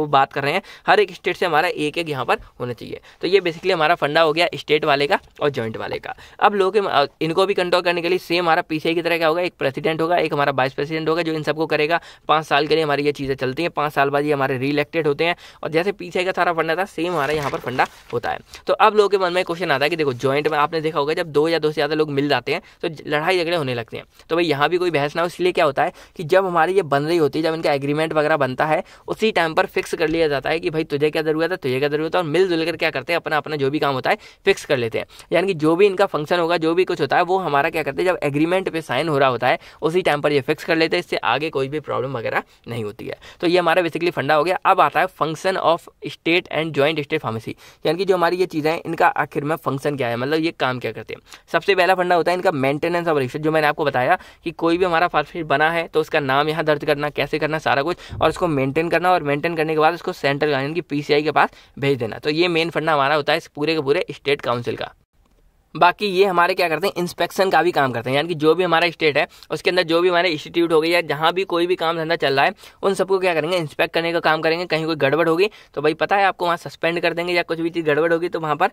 वो बात कर रहे हैं हर एक स्टेट से हमारा एक एक यहाँ पर होना चाहिए तो ये बेसिकली हमारा फंडा हो गया स्टेट वाले का और जॉइंट वाले का अब लोग इनको भी कंट्रोल करने के बेसिकली सेम हमारा पीसीआई की तरह क्या होगा एक प्रेसिडेंट होगा एक हमारा वाइस प्रेसिडेंट होगा जो इन सबको करेगा पाँच साल के लिए हमारी ये चीज़ें चलती हैं पाँच साल बाद ये हमारे रीइलेक्टेड होते हैं और जैसे पीसीआई का सारा फंडा था सेम हमारा यहाँ पर फंडा होता है तो अब लोगों के मन में क्वेश्चन आता है कि देखो ज्वाइंट में आपने देखा होगा जब दो या दो से ज़्यादा लोग मिल जाते हैं तो लड़ाई झगड़े होने लगते हैं तो भाई यहाँ भी कोई बहस ना हो इसलिए क्या होता है कि जब हमारी ये बन रही होती है जब इनका एग्रीमेंट वगैरह बनता है उसी टाइम पर फिक्स कर लिया जाता है कि भाई तुझे क्या जरूरत है तुझे क्या जरूरत है और मिलजुल कर क्या करते हैं अपना अपना जो भी काम होता है फिक्स कर लेते हैं यानी कि जो भी इनका फंक्शन होगा जो भी कुछ होता है वो हमारा क्या करते हैं पे जब एग्रीमेंट पे साइन हो रहा होता है उसी टाइम पर ये फिक्स कर लेते हैं इससे आगे कोई भी प्रॉब्लम वगैरह नहीं होती है तो ये हमारा बेसिकली फंडा हो गया अब आता है function of state and joint state pharmacy यानी कि जो हमारी ये चीज़ें हैं इनका आखिर में फंक्शन क्या है मतलब ये काम क्या करते हैं सबसे पहला फंडा होता है इनका मेंटेनेंस ऑफ रिक्शा जो मैंने आपको बताया कि कोई भी हमारा फार्मेसी बना है तो उसका नाम यहाँ दर्ज करना कैसे करना सारा कुछ और उसको मेंटेन करना और मेंटेन करने के बाद उसको सेंट्रल यानी कि पीसीआई के पास भेज देना तो ये मेन फंडा हमारा होता है इस पूरे के पूरे स्टेट काउंसिल का बाकी ये हमारे क्या करते हैं इंस्पेक्शन का भी काम करते हैं यानी कि जो भी हमारा स्टेट है उसके अंदर जो भी हमारे इंस्टीट्यूट हो गई या जहाँ भी कोई भी काम धंधा चल रहा है उन सबको क्या करेंगे इंस्पेक्ट करने का काम करेंगे कहीं कोई गड़बड़ होगी तो भाई पता है आपको वहाँ सस्पेंड कर देंगे या कुछ भी चीज़ गड़बड़ होगी तो वहाँ पर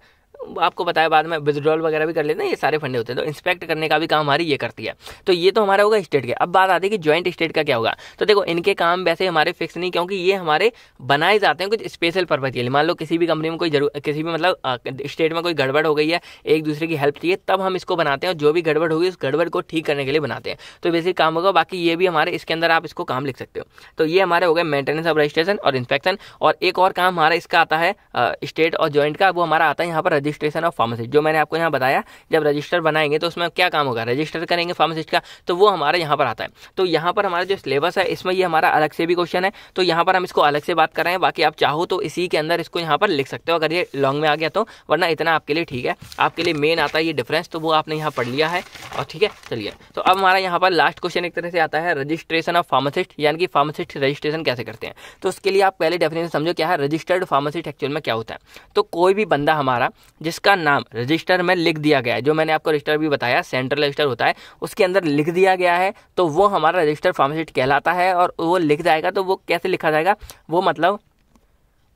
आपको बताया बाद में विद्रॉल वगैरह भी कर लेते हैं ये सारे फंडे होते हैं तो इंस्पेक्ट करने का भी काम हमारी ये करती है तो ये तो हमारा होगा स्टेट के अब बात आती है कि ज्वाइंट स्टेट का क्या होगा तो देखो इनके काम वैसे हमारे फिक्स नहीं क्योंकि ये हमारे बनाए जाते हैं कुछ स्पेशल पर्पज के लिए मान लो किसी भी कंपनी में कोई जरूर किसी भी मतलब स्टेट में कोई गड़बड़ हो गई है एक दूसरे दूसरे की हेल्प चाहिए तब हम इसको बनाते हैं और जो भी गड़बड़ होगी उस गड़बड़ को ठीक करने के लिए बनाते हैं तो बेसिक काम होगा बाकी ये भी हमारे इसके अंदर आप इसको काम लिख सकते हो तो ये हमारे हो गए मेंटेनेंस ऑफ रजिस्ट्रेशन और इंस्पेक्शन और एक और काम हमारा इसका आता है स्टेट और ज्वाइंट का वो हमारा आता है यहाँ पर रजिस्ट्रेशन ऑफ फार्मासिस्ट जो मैंने आपको यहाँ बताया जब रजिस्टर बनाएंगे तो उसमें क्या काम होगा रजिस्टर करेंगे फार्मासिस्ट का तो वो हमारे यहाँ पर आता है तो यहाँ पर हमारा जो सिलेबस है इसमें ये हमारा अलग से भी क्वेश्चन है तो यहाँ पर हम इसको अलग से बात कर रहे हैं बाकी आप चाहो तो इसी के अंदर इसको यहाँ पर लिख सकते हो अगर ये लॉन्ग में आ गया तो वरना इतना आपके लिए ठीक है आपके लिए मेन मेन आता है ये डिफरेंस तो वो आपने यहाँ पढ़ लिया है और ठीक है चलिए तो अब हमारा यहाँ पर लास्ट क्वेश्चन एक तरह से आता है रजिस्ट्रेशन ऑफ फार्मासिस्ट यानी कि फार्मासिस्ट रजिस्ट्रेशन कैसे करते हैं तो उसके लिए आप पहले डेफिनेशन समझो क्या है रजिस्टर्ड फार्मासिस्ट एक्चुअल में क्या होता है तो कोई भी बंदा हमारा जिसका नाम रजिस्टर में लिख दिया गया है जो मैंने आपको रजिस्टर भी बताया सेंट्रल रजिस्टर होता है उसके अंदर लिख दिया गया है तो वो हमारा रजिस्टर्ड फार्मासिस्ट कहलाता है और वो लिख जाएगा तो वो कैसे लिखा जाएगा वो मतलब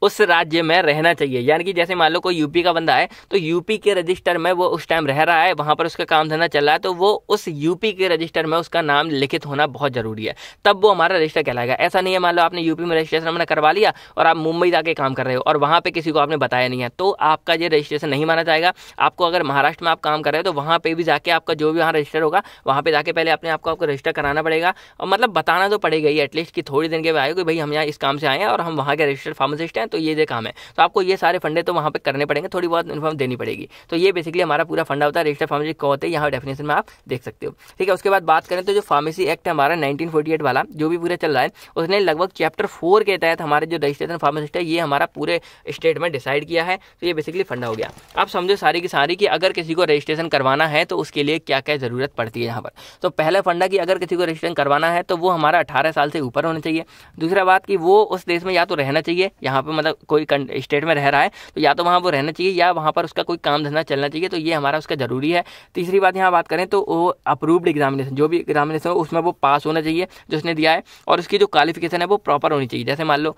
उस राज्य में रहना चाहिए यानी कि जैसे मान लो कोई यूपी का बंदा है तो यूपी के रजिस्टर में वो उस टाइम रह रहा है वहाँ पर उसका काम धंधा चल रहा है तो वो उस यूपी के रजिस्टर में उसका नाम लिखित होना बहुत ज़रूरी है तब वो हमारा रजिस्टर कहलाएगा ऐसा नहीं है मान लो आपने यूपी में रजिस्ट्रेशन हमने करवा लिया और आप मुंबई जाके काम कर रहे हो और वहाँ पर किसी को आपने बताया नहीं है तो आपका ये रजिस्ट्रेशन नहीं माना जाएगा आपको अगर महाराष्ट्र में आप काम कर रहे हो तो वहाँ पर भी जाके आपका जो भी वहाँ रजिस्टर होगा वहाँ पर जाके पहले अपने आपको आपको रजिस्टर कराना पड़ेगा और मतलब बताना तो पड़ेगा ही एटलीस्ट कि थोड़ी दिन के बाद आए कि भाई हम यहाँ इस काम से आए हैं और हम वहाँ के रजिस्टर फार्मासिस्ट हैं तो ये जो काम है तो आपको ये सारे फंडे तो वहाँ पर करने पड़ेंगे थोड़ी बहुत इन्फॉर्म देनी पड़ेगी तो ये बेसिकली हमारा पूरा फंडा होता है रजिस्टर फार्मेसी को होते है यहाँ डेफिनेशन में आप देख सकते हो ठीक है उसके बाद बात करें तो जो फार्मेसी एक्ट है हमारा नाइनटीन वाला जो भी पूरा चल रहा है उसने लगभग चैप्टर फोर के तहत हमारे जो रजिस्ट्रेशन फार्मासिस्ट है ये हमारा पूरे स्टेट में डिसाइड किया है तो ये बेसिकली फंडा हो गया आप समझो सारी की सारी कि अगर किसी को रजिस्ट्रेशन करवाना है तो उसके लिए क्या क्या ज़रूरत पड़ती है यहाँ पर तो पहला फंडा कि अगर किसी को रजिस्ट्रेशन करवाना है तो वो हमारा अठारह साल से ऊपर होना चाहिए दूसरा बात कि वो उस देश में या तो रहना चाहिए यहाँ पर मतलब कोई स्टेट में रह रहा है तो या तो वहाँ वो रहना चाहिए या वहाँ पर उसका कोई काम धंधा चलना चाहिए तो ये हमारा उसका ज़रूरी है तीसरी बात यहाँ बात करें तो वो अप्रूव्ड एग्जामिनेशन जो भी एग्जामिनेशन हो उसमें वो पास होना चाहिए जो उसने दिया है और उसकी जो क्वालिफिकेशन है वो प्रॉपर होनी चाहिए जैसे मान लो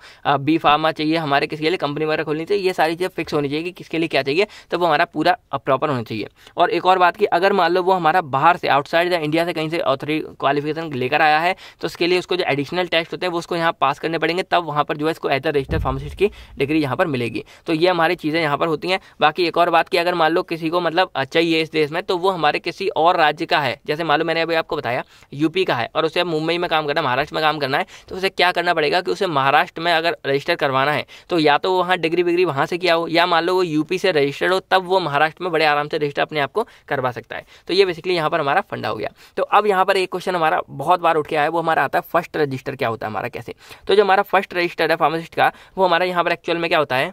बी फार्मा चाहिए हमारे किसके लिए कंपनी वगैरह खोलनी चाहिए ये सारी चीज़ें फिक्स होनी चाहिए कि किसके लिए क्या चाहिए तो वो हमारा पूरा प्रॉपर होना चाहिए और एक और बात की अगर मान लो वो हमारा बाहर से आउटसाइड या इंडिया से कहीं से ऑथरी क्वालिफिकेशन लेकर आया है तो उसके लिए उसको जो एडिशनल टेस्ट होते हैं वो उसको यहाँ पास करने पड़ेंगे तब वहाँ पर जो है इसको एज रजिस्टर फार्मासिस्ट की डिग्री यहाँ पर मिलेगी तो ये हमारी चीज़ें यहाँ पर होती हैं बाकी एक और बात की अगर मान लो किसी को मतलब चाहिए अच्छा इस देश में तो वो हमारे किसी और राज्य का है जैसे मान लो मैंने अभी आपको बताया यूपी का है और उसे अब मुंबई में काम करना है महाराष्ट्र में काम करना है तो उसे क्या करना पड़ेगा कि उसे महाराष्ट्र में अगर रजिस्टर करवाना है तो या तो वहाँ डिग्री विग्री वहाँ से किया हो या मान लो वो यूपी से रजिस्टर्ड हो तब वो महाराष्ट्र में बड़े आराम से रजिस्टर अपने आप को करवा सकता है तो ये बेसिकली यहाँ पर हमारा फंडा हो गया तो अब यहाँ पर एक क्वेश्चन हमारा बहुत बार उठ के आया है वो हमारा आता है फर्स्ट रजिस्टर क्या होता है हमारा कैसे तो जो हमारा फर्स्ट रजिस्टर है फार्मासिस्ट का वो हमारा यहाँ पर एक्चुअल में क्या होता है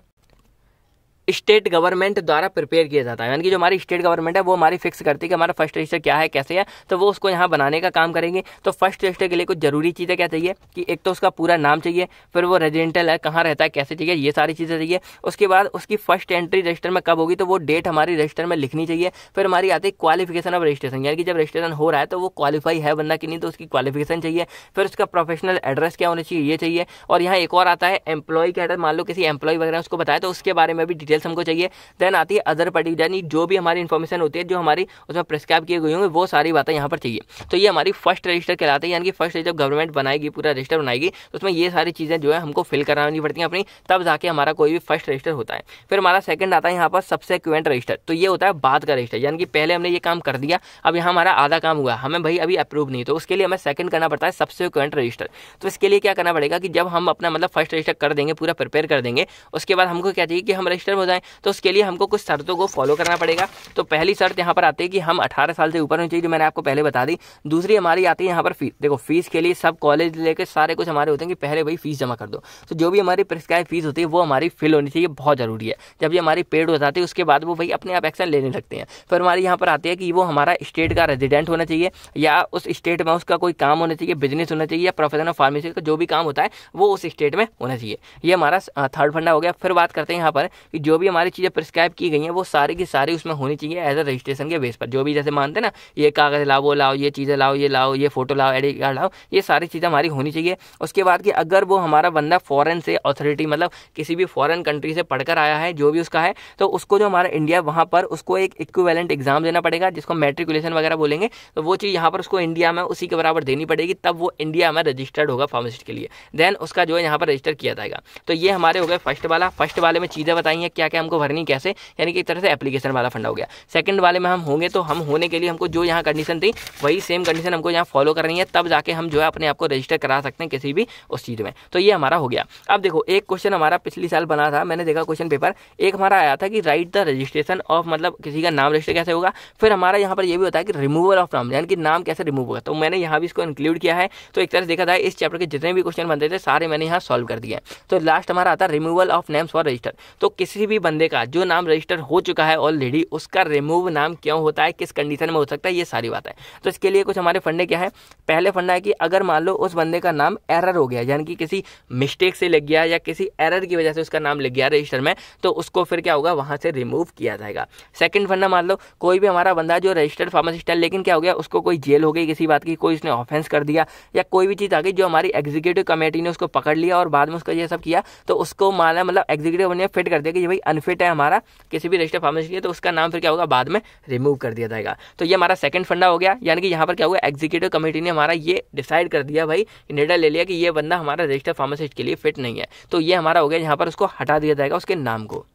स्टेट गवर्नमेंट द्वारा प्रिपेयर किया जाता है यानी कि जो हमारी स्टेट गवर्नमेंट है वो हमारी फिक्स करती है कि हमारा फर्स्ट रजिस्टर क्या है कैसे है तो वो उसको यहाँ बनाने का काम करेंगे तो फर्स्ट रजिस्टर के लिए कुछ जरूरी चीज़ें क्या चाहिए कि एक तो उसका पूरा नाम चाहिए फिर वो रेजिडेंटल है कहाँ रहता है कैसे चाहिए ये सारी चीज़ें चाहिए उसके बाद उसकी फर्स्ट एंट्री रजिस्टर में कब होगी तो वो डेट हमारी रजिस्टर में लिखनी चाहिए फिर हमारी आती है क्वालिफिकेशन ऑफ रजिस्ट्रेशन यानी कि जब रजिस्ट्रेशन हो रहा है तो वो क्वालिफाई है बंदा कि नहीं तो उसकी क्वालिफिकेशन चाहिए फिर उसका प्रोफेशनल एड्रेस क्या होना चाहिए ये चाहिए और यहाँ एक और आता है एम्प्लॉय का एड्रेस मान लो किसी एम्प्लॉय वगैरह उसको बताया तो उसके बारे में भी डिटेल्स हमको चाहिए देन आती है अदर पार्टी यानी जो भी हमारी इन्फॉर्मेशन होती है जो हमारी उसमें प्रिस्क्राइब किए गई होंगे वो सारी बातें यहाँ पर चाहिए तो ये हमारी फर्स्ट रजिस्टर कहलाते हैं यानी कि फर्स्ट जब गवर्नमेंट बनाएगी पूरा रजिस्टर बनाएगी तो उसमें ये सारी चीज़ें जो है हमको फिल करानी पड़ती हैं अपनी तब जाके हमारा कोई भी फर्स्ट रजिस्टर होता है फिर हमारा सेकंड आता है यहाँ पर सबसे क्वेंट रजिस्टर तो ये होता है बाद का रजिस्टर यानी कि पहले हमने ये काम कर दिया अब यहाँ हमारा आधा काम हुआ हमें भाई अभी अप्रूव नहीं तो उसके लिए हमें सेकंड करना पड़ता है सबसे क्वेंट रजिस्टर तो इसके लिए क्या करना पड़ेगा कि जब हम अपना मतलब फर्स्ट रजिस्टर कर देंगे पूरा प्रिपेयर कर देंगे उसके बाद हमको क्या चाहिए कि हम रजिस्टर हो जाएँ तो उसके लिए हमको कुछ शर्तों को फॉलो करना पड़ेगा तो पहली शर्त यहाँ पर आती है कि हम अठारह साल से ऊपर होनी चाहिए जो मैंने आपको पहले बता दी दूसरी हमारी आती है यहाँ पर फीस देखो फीस के लिए सब कॉलेज लेकर सारे कुछ हमारे होते हैं कि पहले भाई फीस जमा कर दो तो जो भी हमारी प्रिस्क्राइब फीस होती है वो हमारी फिल होनी चाहिए बहुत ज़रूरी है जब ये हमारी पेड हो जाती है उसके बाद वो भाई अपने आप एक्शन लेने लगते हैं फिर हमारी यहाँ पर आती है कि वो हमारा स्टेट का रेजिडेंट होना चाहिए या उस स्टेट में उसका कोई काम होना चाहिए बिजनेस होना चाहिए या प्रोफेशन ऑफ फार्मेसी का जो भी काम होता है वो उस स्टेट में होना चाहिए ये हमारा थर्ड फंडा हो गया फिर बात करते हैं यहाँ पर कि जो जो भी हमारी चीज़ें प्रिस्क्राइब की गई हैं वो सारी की सारी उसमें होनी चाहिए एज अ रजिस्ट्रेशन के बेस पर जो भी जैसे मानते ना ये कागज़ लाओ वो लाओ ये चीज़ें लाओ ये लाओ ये फोटो लाओ एडिट कार्ड लाओ ये सारी चीज़ें हमारी होनी चाहिए उसके बाद कि अगर वो हमारा बंदा फ़ॉरन से अथॉरिटी मतलब किसी भी फ़ॉरन कंट्री से पढ़कर आया है जो भी उसका है तो उसको जो हमारा इंडिया वहाँ पर उसको एक इक्वेलेंट एग्जाम देना पड़ेगा जिसको मेट्रिकुलेशन वगैरह बोलेंगे तो वो चीज़ यहाँ पर उसको इंडिया में उसी के बराबर देनी पड़ेगी तब वो इंडिया में रजिस्टर्ड होगा फार्मासिस्ट के लिए देन उसका जो है यहाँ पर रजिस्टर किया जाएगा तो ये हमारे हो गए फर्स्ट वाला फर्स्ट वाले में चीज़ें बताई हैं क्या क्या हमको भरनी कैसे यानी कि एक तरह से एप्लीकेशन वाला फंडा हो गया सेकंड वाले में हम होंगे तो हम होने के लिए हमको जो यहाँ कंडीशन थी वही सेम कंडीशन हमको यहाँ फॉलो करनी है तब जाके हम जो है अपने आप को रजिस्टर करा सकते हैं किसी भी उस चीज़ में तो ये हमारा हो गया अब देखो एक क्वेश्चन हमारा पिछली साल बना था मैंने देखा क्वेश्चन पेपर एक हमारा आया था कि राइट द रजिस्ट्रेशन ऑफ मतलब किसी का नाम रजिस्टर कैसे होगा फिर हमारा यहाँ पर यह भी होता है कि रिमूवल ऑफ नाम यानी कि नाम कैसे रिमूव होगा तो मैंने यहाँ भी इसको इंक्लूड किया है तो एक तरह से देखा था इस चैप्टर के जितने भी क्वेश्चन बनते थे सारे मैंने यहाँ सॉल्व कर दिए तो लास्ट हमारा आता है removal of names for register तो किसी भी बंदे का जो नाम रजिस्टर हो चुका है ऑलरेडी उसका रिमूव नाम क्यों होता है किस कंडीशन में हो सकता है ये सारी बात है तो इसके लिए कुछ हमारे फंडे क्या है पहले फंडा है कि अगर मान लो उस बंदे का नाम एरर हो गया यानी कि किसी मिस्टेक से लग गया या किसी एरर की वजह से उसका नाम लग गया रजिस्टर में तो उसको फिर क्या होगा वहां से रिमूव किया जाएगा सेकंड फंडा मान लो कोई भी हमारा बंदा जो रजिस्टर्ड फार्मासिस्ट है लेकिन क्या हो गया उसको कोई जेल हो गई किसी बात की कोई उसने ऑफेंस कर दिया या कोई भी चीज़ आ गई जो हमारी एग्जीक्यूटिव कमेटी ने उसको पकड़ लिया और बाद में उसका यह सब किया तो उसको माना मतलब एग्जीक्यूटिव ने फिट कर दिया कि भाई अनफिट है हमारा किसी भी रजिस्टर फार्मेसी के लिए तो उसका नाम फिर क्या होगा बाद में रिमूव कर दिया जाएगा तो ये हमारा सेकंड फंडा हो गया यानी कि यहाँ पर क्या हुआ एग्जीक्यूटिव कमेटी ने हमारा ये डिसाइड कर दिया भाई निर्णय ले लिया कि ये बंदा हमारा रजिस्टर फार्मासिस्ट के लिए फिट नहीं है तो ये हमारा हो गया यहाँ पर उसको हटा दिया जाएगा उसके नाम को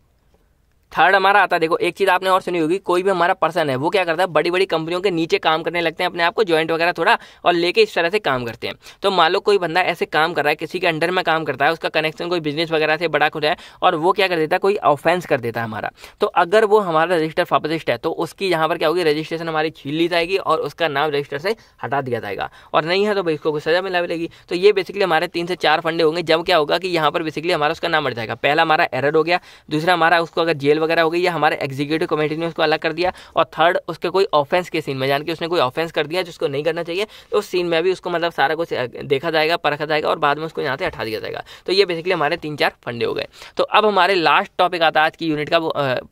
थर्ड हमारा आता है देखो एक चीज़ आपने और सुनी होगी कोई भी हमारा पर्सन है वो क्या करता है बड़ी बड़ी कंपनियों के नीचे काम करने लगते हैं अपने आप को ज्वाइंट वगैरह थोड़ा और लेके इस तरह से काम करते हैं तो मान लो कोई बंदा ऐसे काम कर रहा है किसी के अंडर में काम करता है उसका कनेक्शन कोई बिजनेस वगैरह से बड़ा खुदा है और वो क्या कर देता है कोई ऑफेंस कर देता है हमारा तो अगर वो हमारा रजिस्टर फापजिस्ट है तो उसकी यहाँ पर क्या होगी रजिस्ट्रेशन हमारी छीन ली जाएगी और उसका नाम रजिस्टर से हटा दिया जाएगा और नहीं है तो भाई उसको कुछ सजा मिला मिलेगी तो ये बेसिकली हमारे तीन से चार फंडे होंगे जब क्या होगा कि यहाँ पर बेसिकली हमारा उसका नाम हट जाएगा पहला हमारा एरर हो गया दूसरा हमारा उसको अगर जेल जेल वगैरह हो गई या हमारे एग्जीक्यूटिव कमेटी ने उसको अलग कर दिया और थर्ड उसके कोई ऑफेंस के सीन में जान के उसने कोई ऑफेंस कर दिया जिसको नहीं करना चाहिए तो उस सीन में भी उसको मतलब सारा कुछ देखा जाएगा परखा जाएगा और बाद में उसको यहाँ से हटा दिया जाएगा तो ये बेसिकली हमारे तीन चार फंडे हो गए तो अब हमारे लास्ट टॉपिक आता है आज की यूनिट का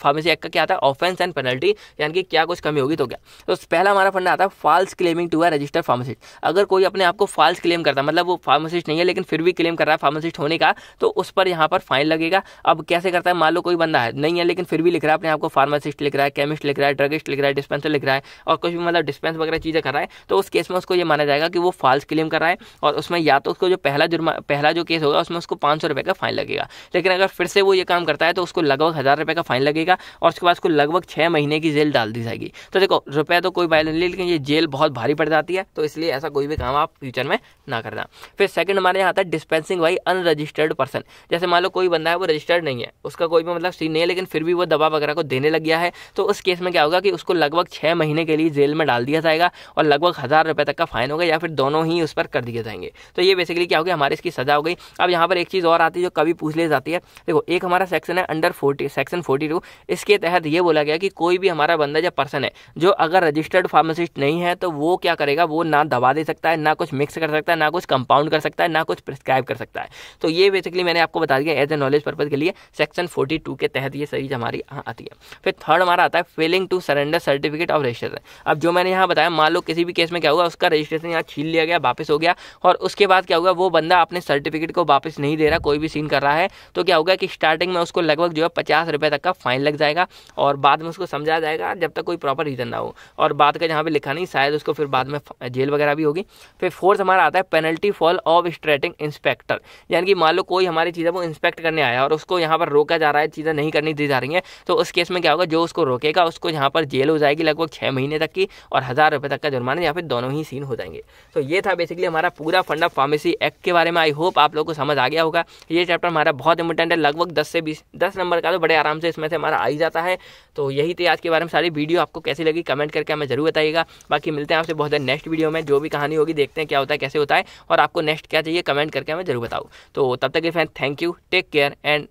फार्मेसी एक्ट का क्या आता है ऑफेंस एंड पेनल्टी यानी कि क्या कुछ कमी होगी तो क्या तो पहला हमारा फंडा आता है false claiming to a register pharmacist अगर कोई अपने आप को फॉल्स क्लेम करता मतलब वो फार्मासिस्ट नहीं है लेकिन फिर भी क्लेम कर रहा है फार्मासिस्ट होने का तो उस पर यहाँ पर फाइन लगेगा अब कैसे करता है मान लो कोई बंदा है नहीं है लेकिन फिर भी लिख रहा है अपने आपको फार्मासिस्ट लिख रहा है केमिस्ट लिख रहा है ड्रगिस्ट लिख रहा है डिस्पेंसर लिख रहा है और कुछ भी मतलब डिस्पेंस वगैरह चीज़ें कर रहा है तो उस केस में उसको ये माना जाएगा कि वो फॉल्स क्लेम कर रहा है और उसमें या तो उसको जो पहला जुर्मा पहला जो केस होगा उसमें उसको पाँच सौ का फाइन लगेगा लेकिन अगर फिर से वो ये काम करता है तो उसको लगभग हज़ार रुपये का फाइन लगेगा और उसके बाद उसको लगभग छः महीने की जेल डाल दी जाएगी तो देखो रुपये तो कोई बात नहीं लेकिन ये जेल बहुत भारी पड़ जाती है तो इसलिए ऐसा कोई भी काम आप फ्यूचर में ना करना फिर सेकंड हमारे यहाँ आता है डिस्पेंसिंग बाई अनरजिस्टर्ड पर्सन जैसे मान लो कोई बंदा है वो रजिस्टर्ड नहीं है उसका कोई भी मतलब सीन नहीं है लेकिन फिर भी वो दवा वगैरह को देने लग गया है तो उस केस में क्या होगा कि उसको लगभग छः महीने के लिए जेल में डाल दिया जाएगा और लगभग हज़ार रुपये तक का फाइन होगा या फिर दोनों ही उस पर कर दिए जाएंगे तो ये बेसिकली क्या होगी हमारे इसकी सजा हो गई अब यहाँ पर एक चीज़ और आती है जो कभी पूछ ले जाती है देखो एक हमारा सेक्शन है under forty section forty two इसके तहत ये बोला गया कि कोई भी हमारा बंदा या पर्सन है जो अगर रजिस्टर्ड फार्मासिस्ट नहीं है तो वो क्या करेगा वो ना दवा दे सकता है ना कुछ मिक्स कर सकता है ना कुछ कंपाउंड कर सकता है ना कुछ प्रिस्क्राइब कर सकता है तो ये बेसिकली मैंने आपको बता दिया एज ए नॉलेज पर्पज़ के लिए सेक्शन फोर्टी के तहत ये सही हमारी यहाँ आती है फिर थर्ड हमारा आता है failing to surrender certificate of registration अब जो मैंने यहाँ बताया मान लो किसी भी केस में क्या हुआ उसका रजिस्ट्रेशन यहाँ छीन लिया गया वापस हो गया और उसके बाद क्या हुआ वो बंदा अपने सर्टिफिकेट को वापस नहीं दे रहा कोई भी सीन कर रहा है तो क्या होगा कि स्टार्टिंग में उसको लगभग जो है पचास रुपये तक का फाइन लग जाएगा और बाद में उसको समझा जाएगा जब तक कोई प्रॉपर रीज़न ना हो और बात का जहाँ पर लिखा नहीं शायद उसको फिर बाद में जेल वगैरह भी होगी फिर फोर्थ हमारा आता है penalty for obstructing inspector यानी कि मान लो कोई हमारी चीज़ें वो इंस्पेक्ट करने आया और उसको यहाँ पर रोका जा रहा है चीज़ें नहीं करनी दी जा रही रही हैं तो उस केस में क्या होगा जो उसको रोकेगा उसको यहाँ पर जेल हो जाएगी लगभग छः महीने तक की और हज़ार रुपये तक का जुर्माना यहाँ पर दोनों ही सीन हो जाएंगे तो ये था बेसिकली हमारा पूरा फंड ऑफ फार्मेसी एक्ट के बारे में आई होप आप लोग को समझ आ गया होगा ये चैप्टर हमारा बहुत इंपॉर्टेंट है लगभग दस से बीस दस नंबर का तो बड़े आराम से इसमें से हमारा आ ही जाता है तो यही थी आज के बारे में सारी वीडियो आपको कैसी लगी कमेंट करके हमें जरूर बताइएगा बाकी मिलते हैं आपसे बहुत नेक्स्ट वीडियो में जो भी कहानी होगी देखते हैं क्या होता है कैसे होता है और आपको नेक्स्ट क्या चाहिए कमेंट करके हमें जरूर बताओ तो तब तक friend thank you take care and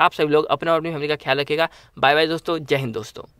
आप सभी लोग अपना और अपनी फैमिली का ख्याल रखेगा बाय बाय दोस्तों जय हिंद दोस्तों